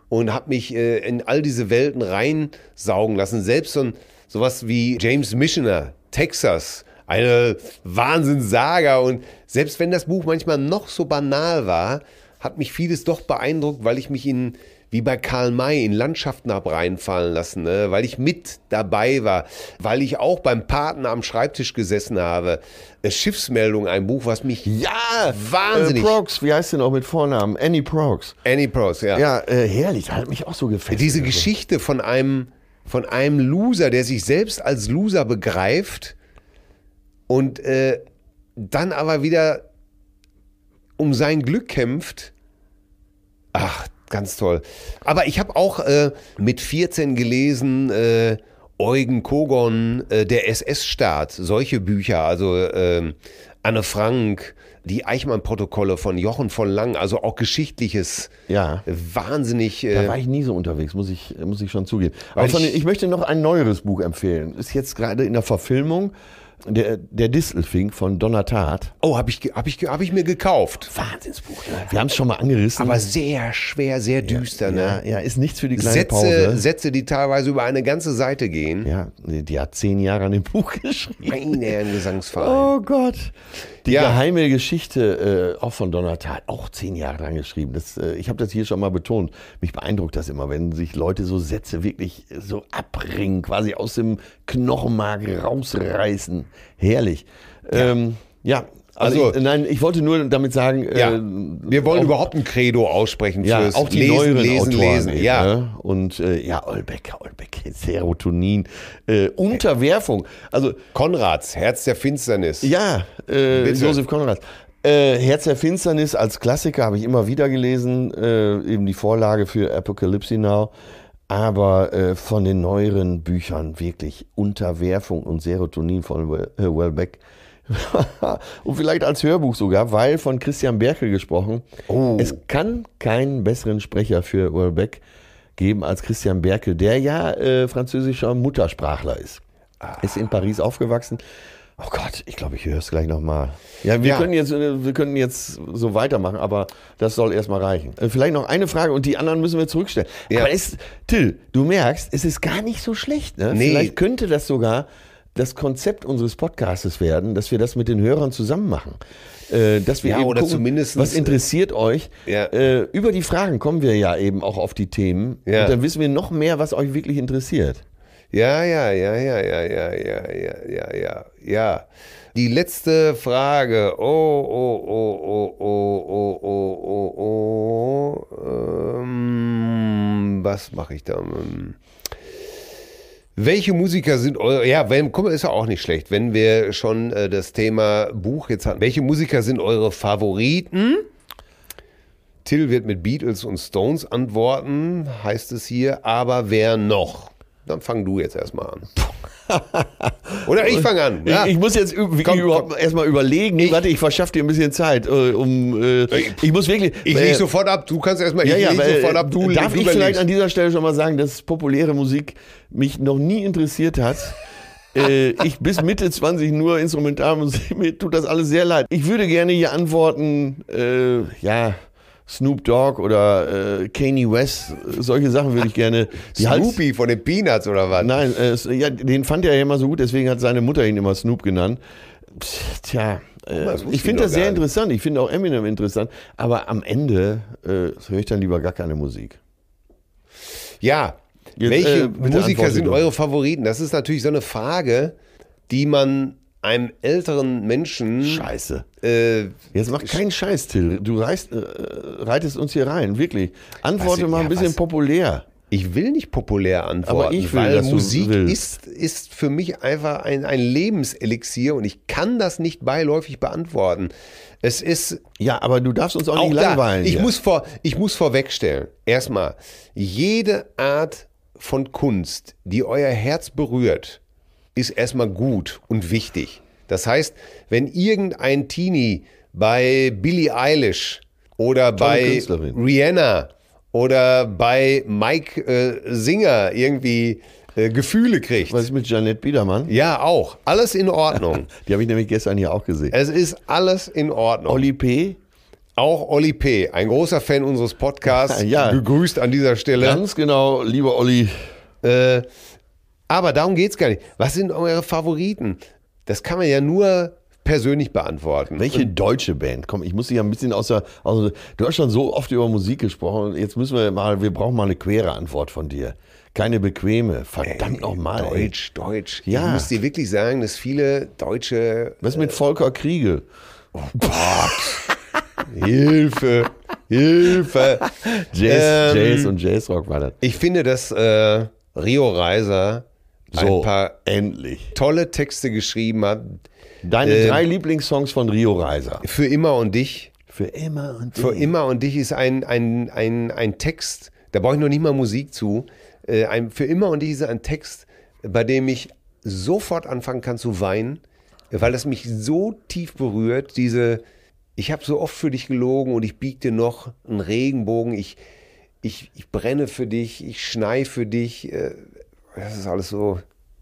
und habe mich in all diese Welten reinsaugen lassen. Selbst so ein, sowas wie James Missioner, Texas, eine Wahnsinnsaga. Und selbst wenn das Buch manchmal noch so banal war, hat mich vieles doch beeindruckt, weil ich mich in, wie bei Karl May, in Landschaften habe reinfallen lassen, ne? weil ich mit dabei war, weil ich auch beim Paten am Schreibtisch gesessen habe. Äh, Schiffsmeldung, ein Buch, was mich ja wahnsinnig. Äh, Prox, wie heißt denn auch mit Vornamen? Annie Prox. Annie Prox, ja.
Ja, äh, herrlich, hat mich auch so gefällt. Diese Geschichte
von einem von einem Loser, der sich selbst als Loser begreift und äh, dann aber wieder um sein Glück kämpft Ach, ganz toll. Aber ich habe auch äh, mit 14 gelesen, äh, Eugen Kogon, äh, der SS-Staat, solche Bücher, also äh, Anne Frank, die Eichmann-Protokolle von Jochen von
Lang, also auch geschichtliches, ja. Äh, wahnsinnig. Äh, da war ich nie so unterwegs, muss ich, muss ich schon zugeben. Aber ich, ich möchte noch ein neueres Buch empfehlen. Ist jetzt gerade in der Verfilmung der, der Distelfink von Donatat. Oh, habe ich, hab ich, hab ich mir gekauft. Wahnsinnsbuch. Ne? Wir haben es schon mal angerissen. Aber sehr schwer, sehr düster. Ja, ne? ja, ja ist nichts für die kleine Sätze, Pause.
Sätze, die teilweise über eine ganze Seite gehen. Ja, die hat zehn Jahre an dem Buch geschrieben. Meine
Herren Gesangsverein. Oh Gott. Die ja. geheime Geschichte, äh, auch von Donata, auch zehn Jahre lang geschrieben. Das, äh, ich habe das hier schon mal betont. Mich beeindruckt das immer, wenn sich Leute so Sätze wirklich so abringen, quasi aus dem Knochenmark rausreißen. Herrlich. Ja. Ähm, ja, also, also ich, nein, ich wollte nur damit sagen, ja, äh, wir wollen auch, überhaupt ein Credo aussprechen ja, fürs auch die lesen, neueren lesen, Autoren lesen, eben, ja. Ne? Und äh, ja, Olbecker, Olbecker, Serotonin, äh, Unterwerfung. Also Konrads Herz der Finsternis. Ja, äh, Josef Konrad. Äh, Herz der Finsternis als Klassiker habe ich immer wieder gelesen, äh, eben die Vorlage für Apocalypse Now. Aber äh, von den neueren Büchern wirklich Unterwerfung und Serotonin von Wellbeck und vielleicht als Hörbuch sogar, weil von Christian Berkel gesprochen. Oh. Es kann keinen besseren Sprecher für Urbeck geben als Christian Berkel, der ja äh, französischer Muttersprachler ist. Ah. Ist in Paris aufgewachsen. Oh Gott, ich glaube, ich höre es gleich nochmal. Ja, wir, ja. Können jetzt, äh, wir können jetzt so weitermachen, aber das soll erstmal reichen. Äh, vielleicht noch eine Frage und die anderen müssen wir zurückstellen. Ja. Aber es, Till, du merkst, es ist gar nicht so schlecht. Ne? Nee. Vielleicht könnte das sogar das Konzept unseres Podcasts werden, dass wir das mit den Hörern zusammen machen. Äh, dass wir ja, eben oder gucken, was äh, interessiert euch. Ja. Äh, über die Fragen kommen wir ja eben auch auf die Themen. Ja. Und dann wissen wir noch mehr, was euch wirklich interessiert. Ja, ja, ja, ja, ja, ja, ja, ja, ja,
ja. Die letzte Frage. Oh, oh, oh, oh, oh, oh, oh, oh, oh. Ähm, was mache ich da? Ähm, welche Musiker sind eure, ja, wenn, mal, ist ja auch nicht schlecht, wenn wir schon äh, das Thema Buch jetzt hatten. Welche Musiker sind eure Favoriten? Till wird mit Beatles und Stones antworten, heißt es hier, aber wer noch? Dann fang du jetzt erstmal an.
Oder ich fange an. Ja. Ich, ich, muss jetzt komm, komm. erstmal überlegen. Ich, Warte, ich verschaffe dir ein bisschen Zeit. Äh, um, äh, ich, muss wirklich. Ich lege äh, sofort ab. Du kannst erstmal. Ja, ich ja, lege sofort ab. Du, äh, darf du ich vielleicht an dieser Stelle schon mal sagen, dass populäre Musik mich noch nie interessiert hat. äh, ich bis Mitte 20 nur Instrumentalmusik, mir tut das alles sehr leid. Ich würde gerne hier antworten, äh, ja, Snoop Dogg oder äh, Kanye West, solche Sachen würde ich gerne. Die Snoopy von den Peanuts oder was? Nein, äh, ja, den fand er ja immer so gut, deswegen hat seine Mutter ihn immer Snoop genannt. Pff, tja, äh, ich finde das sehr interessant. Ich finde auch Eminem interessant. Aber am Ende äh, höre ich dann lieber gar keine Musik. Ja,
Jetzt, Welche äh, Musiker sind eure Favoriten? Das ist natürlich so eine Frage, die man
einem älteren Menschen. Scheiße. Äh, Jetzt mach keinen Scheiß, Till. Du reist, äh, äh, reitest uns hier rein, wirklich. Antworte was, mal ein ja, bisschen was? populär. Ich will nicht populär antworten, Aber ich will, weil Musik ist,
ist für mich einfach ein, ein Lebenselixier und ich kann das nicht beiläufig beantworten. Es ist. Ja, aber du darfst uns auch, auch nicht langweilen. Da, ich, muss vor, ich muss vorwegstellen, erstmal, jede Art von Kunst, die euer Herz berührt, ist erstmal gut und wichtig. Das heißt, wenn irgendein Teenie bei Billie Eilish oder Tolle bei Rihanna oder bei Mike äh, Singer
irgendwie äh, Gefühle kriegt. Was ist mit Janet Biedermann? Ja, auch. Alles in Ordnung. die habe ich nämlich gestern hier auch gesehen. Es ist alles in Ordnung. Oli P. Auch Olli
P., ein großer Fan unseres Podcasts, ja, begrüßt an dieser Stelle. Ganz
genau, lieber Olli.
Äh, aber darum geht es gar nicht. Was sind eure Favoriten? Das kann man
ja nur persönlich beantworten. Welche deutsche Band? Komm, ich muss dich ja ein bisschen aus der, hast schon so oft über Musik gesprochen. Jetzt müssen wir mal, wir brauchen mal eine quere Antwort von dir. Keine bequeme. Verdammt nochmal. Deutsch, ey. Deutsch. Ja. Ich muss
dir wirklich sagen, dass viele deutsche. Was ist mit Volker Kriegel? Oh Gott. Hilfe, Hilfe. Jazz, ähm, Jazz und
Jazzrock war das.
Ich finde, dass äh, Rio Reiser so, ein paar endlich. tolle Texte geschrieben hat. Deine ähm, drei Lieblingssongs von Rio Reiser. Für immer und dich. Für immer
und dich. Für immer
und dich ist ein, ein, ein, ein Text, da brauche ich noch nicht mal Musik zu. Äh, ein, für immer und dich ist ein Text, bei dem ich sofort anfangen kann zu weinen, weil das mich so tief berührt, diese ich habe so oft für dich gelogen und ich bieg dir noch einen Regenbogen, ich, ich, ich brenne für dich, ich schnei für dich. Äh, das ist alles so,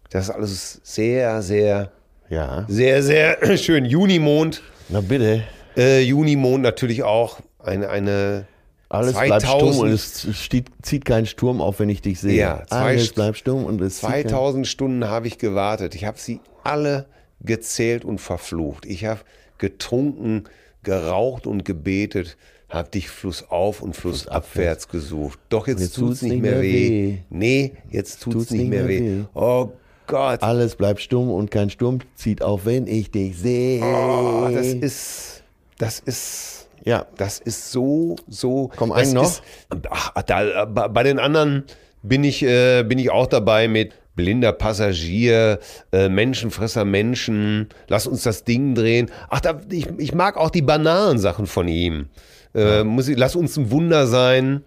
das ist alles sehr, sehr, ja. sehr, sehr schön. Junimond. Na bitte. Äh, Junimond natürlich auch. Eine, eine alles 2000, bleibt stumm und
es steht, zieht keinen Sturm auf, wenn ich dich sehe. Ja, zwei, alles bleibt stumm und es 2000
Stunden habe ich gewartet. Ich habe sie alle gezählt und verflucht. Ich habe getrunken, geraucht und gebetet, hab dich flussauf und flussabwärts gesucht. Doch jetzt, jetzt tut's, tut's, nicht mehr weh. weh. Nee,
jetzt tut's, tut's nicht mehr weh. weh. Oh Gott. Alles bleibt stumm und kein Sturm zieht, auf, wenn ich dich sehe. Oh, das
ist, das ist,
ja, das ist
so, so. Komm, ein noch. Ist, ach, da, bei den anderen bin ich, äh, bin ich auch dabei mit, blinder Passagier, äh, Menschenfresser Menschen, lass uns das Ding drehen. Ach, da, ich, ich mag auch die banalen Sachen von ihm. Äh, muss ich, lass uns ein Wunder sein.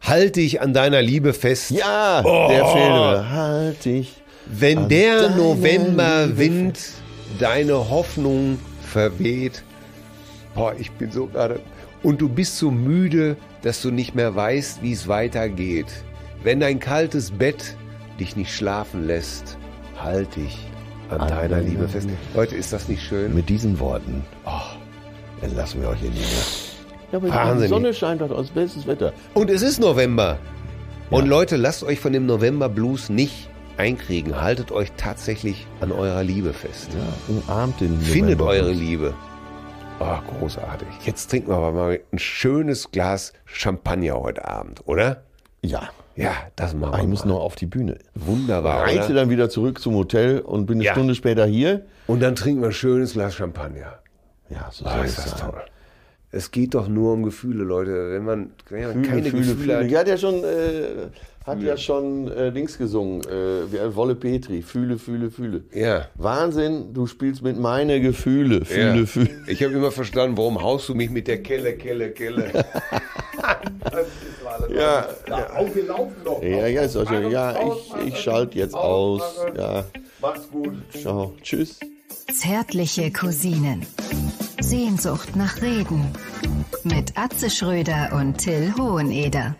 Halt dich an deiner Liebe fest. Ja, oh, der Film. Oh. Halt dich. Wenn der Novemberwind deine Hoffnung verweht, boah, ich bin so gerade. Und du bist so müde, dass du nicht mehr weißt, wie es weitergeht. Wenn dein kaltes Bett dich nicht schlafen lässt, halt dich an, an deiner Liebe fest. Leute, ist das nicht schön? Mit diesen Worten oh, entlassen wir euch in Liebe. Ja, Wahnsinnig. Die Sonne scheint heute aus bestes Wetter. Und es ist November. Ja. Und Leute, lasst euch von dem November Blues nicht einkriegen. Haltet euch tatsächlich an eurer Liebe fest. Ja, umarmt den November Findet eure Liebe. Oh, großartig. Jetzt trinken wir aber mal ein schönes Glas Champagner heute Abend, oder? Ja. Ja, das machen wir. Ah, ich muss noch auf die
Bühne. Wunderbar. Reite oder? dann wieder zurück zum Hotel und bin eine ja. Stunde später hier. Und dann trinken wir ein schönes Glas Champagner. Ja, so oh, soll ist das sein. toll. Es geht doch nur um Gefühle, Leute. Wenn man, wenn man Fühle, keine Fühle, Gefühle Fühle. hat. Die hat ja schon, äh, hat ja schon äh, Dings gesungen, äh, wie äh, Wolle Petri. Fühle, Fühle, Fühle. Ja. Wahnsinn, du spielst mit meine Gefühle. Fühle, ja. Fühle. Ich habe immer verstanden, warum haust du mich mit der Kelle, Kelle, Kelle. ja, ja. Auf, wir doch. Ja, ja, ist auch schon. ja ich, ich schalte jetzt aus. Ja. Mach's gut. Ciao. Tschüss.
Zärtliche Cousinen. Sehnsucht nach Reden. Mit Atze Schröder und Till Hoheneder.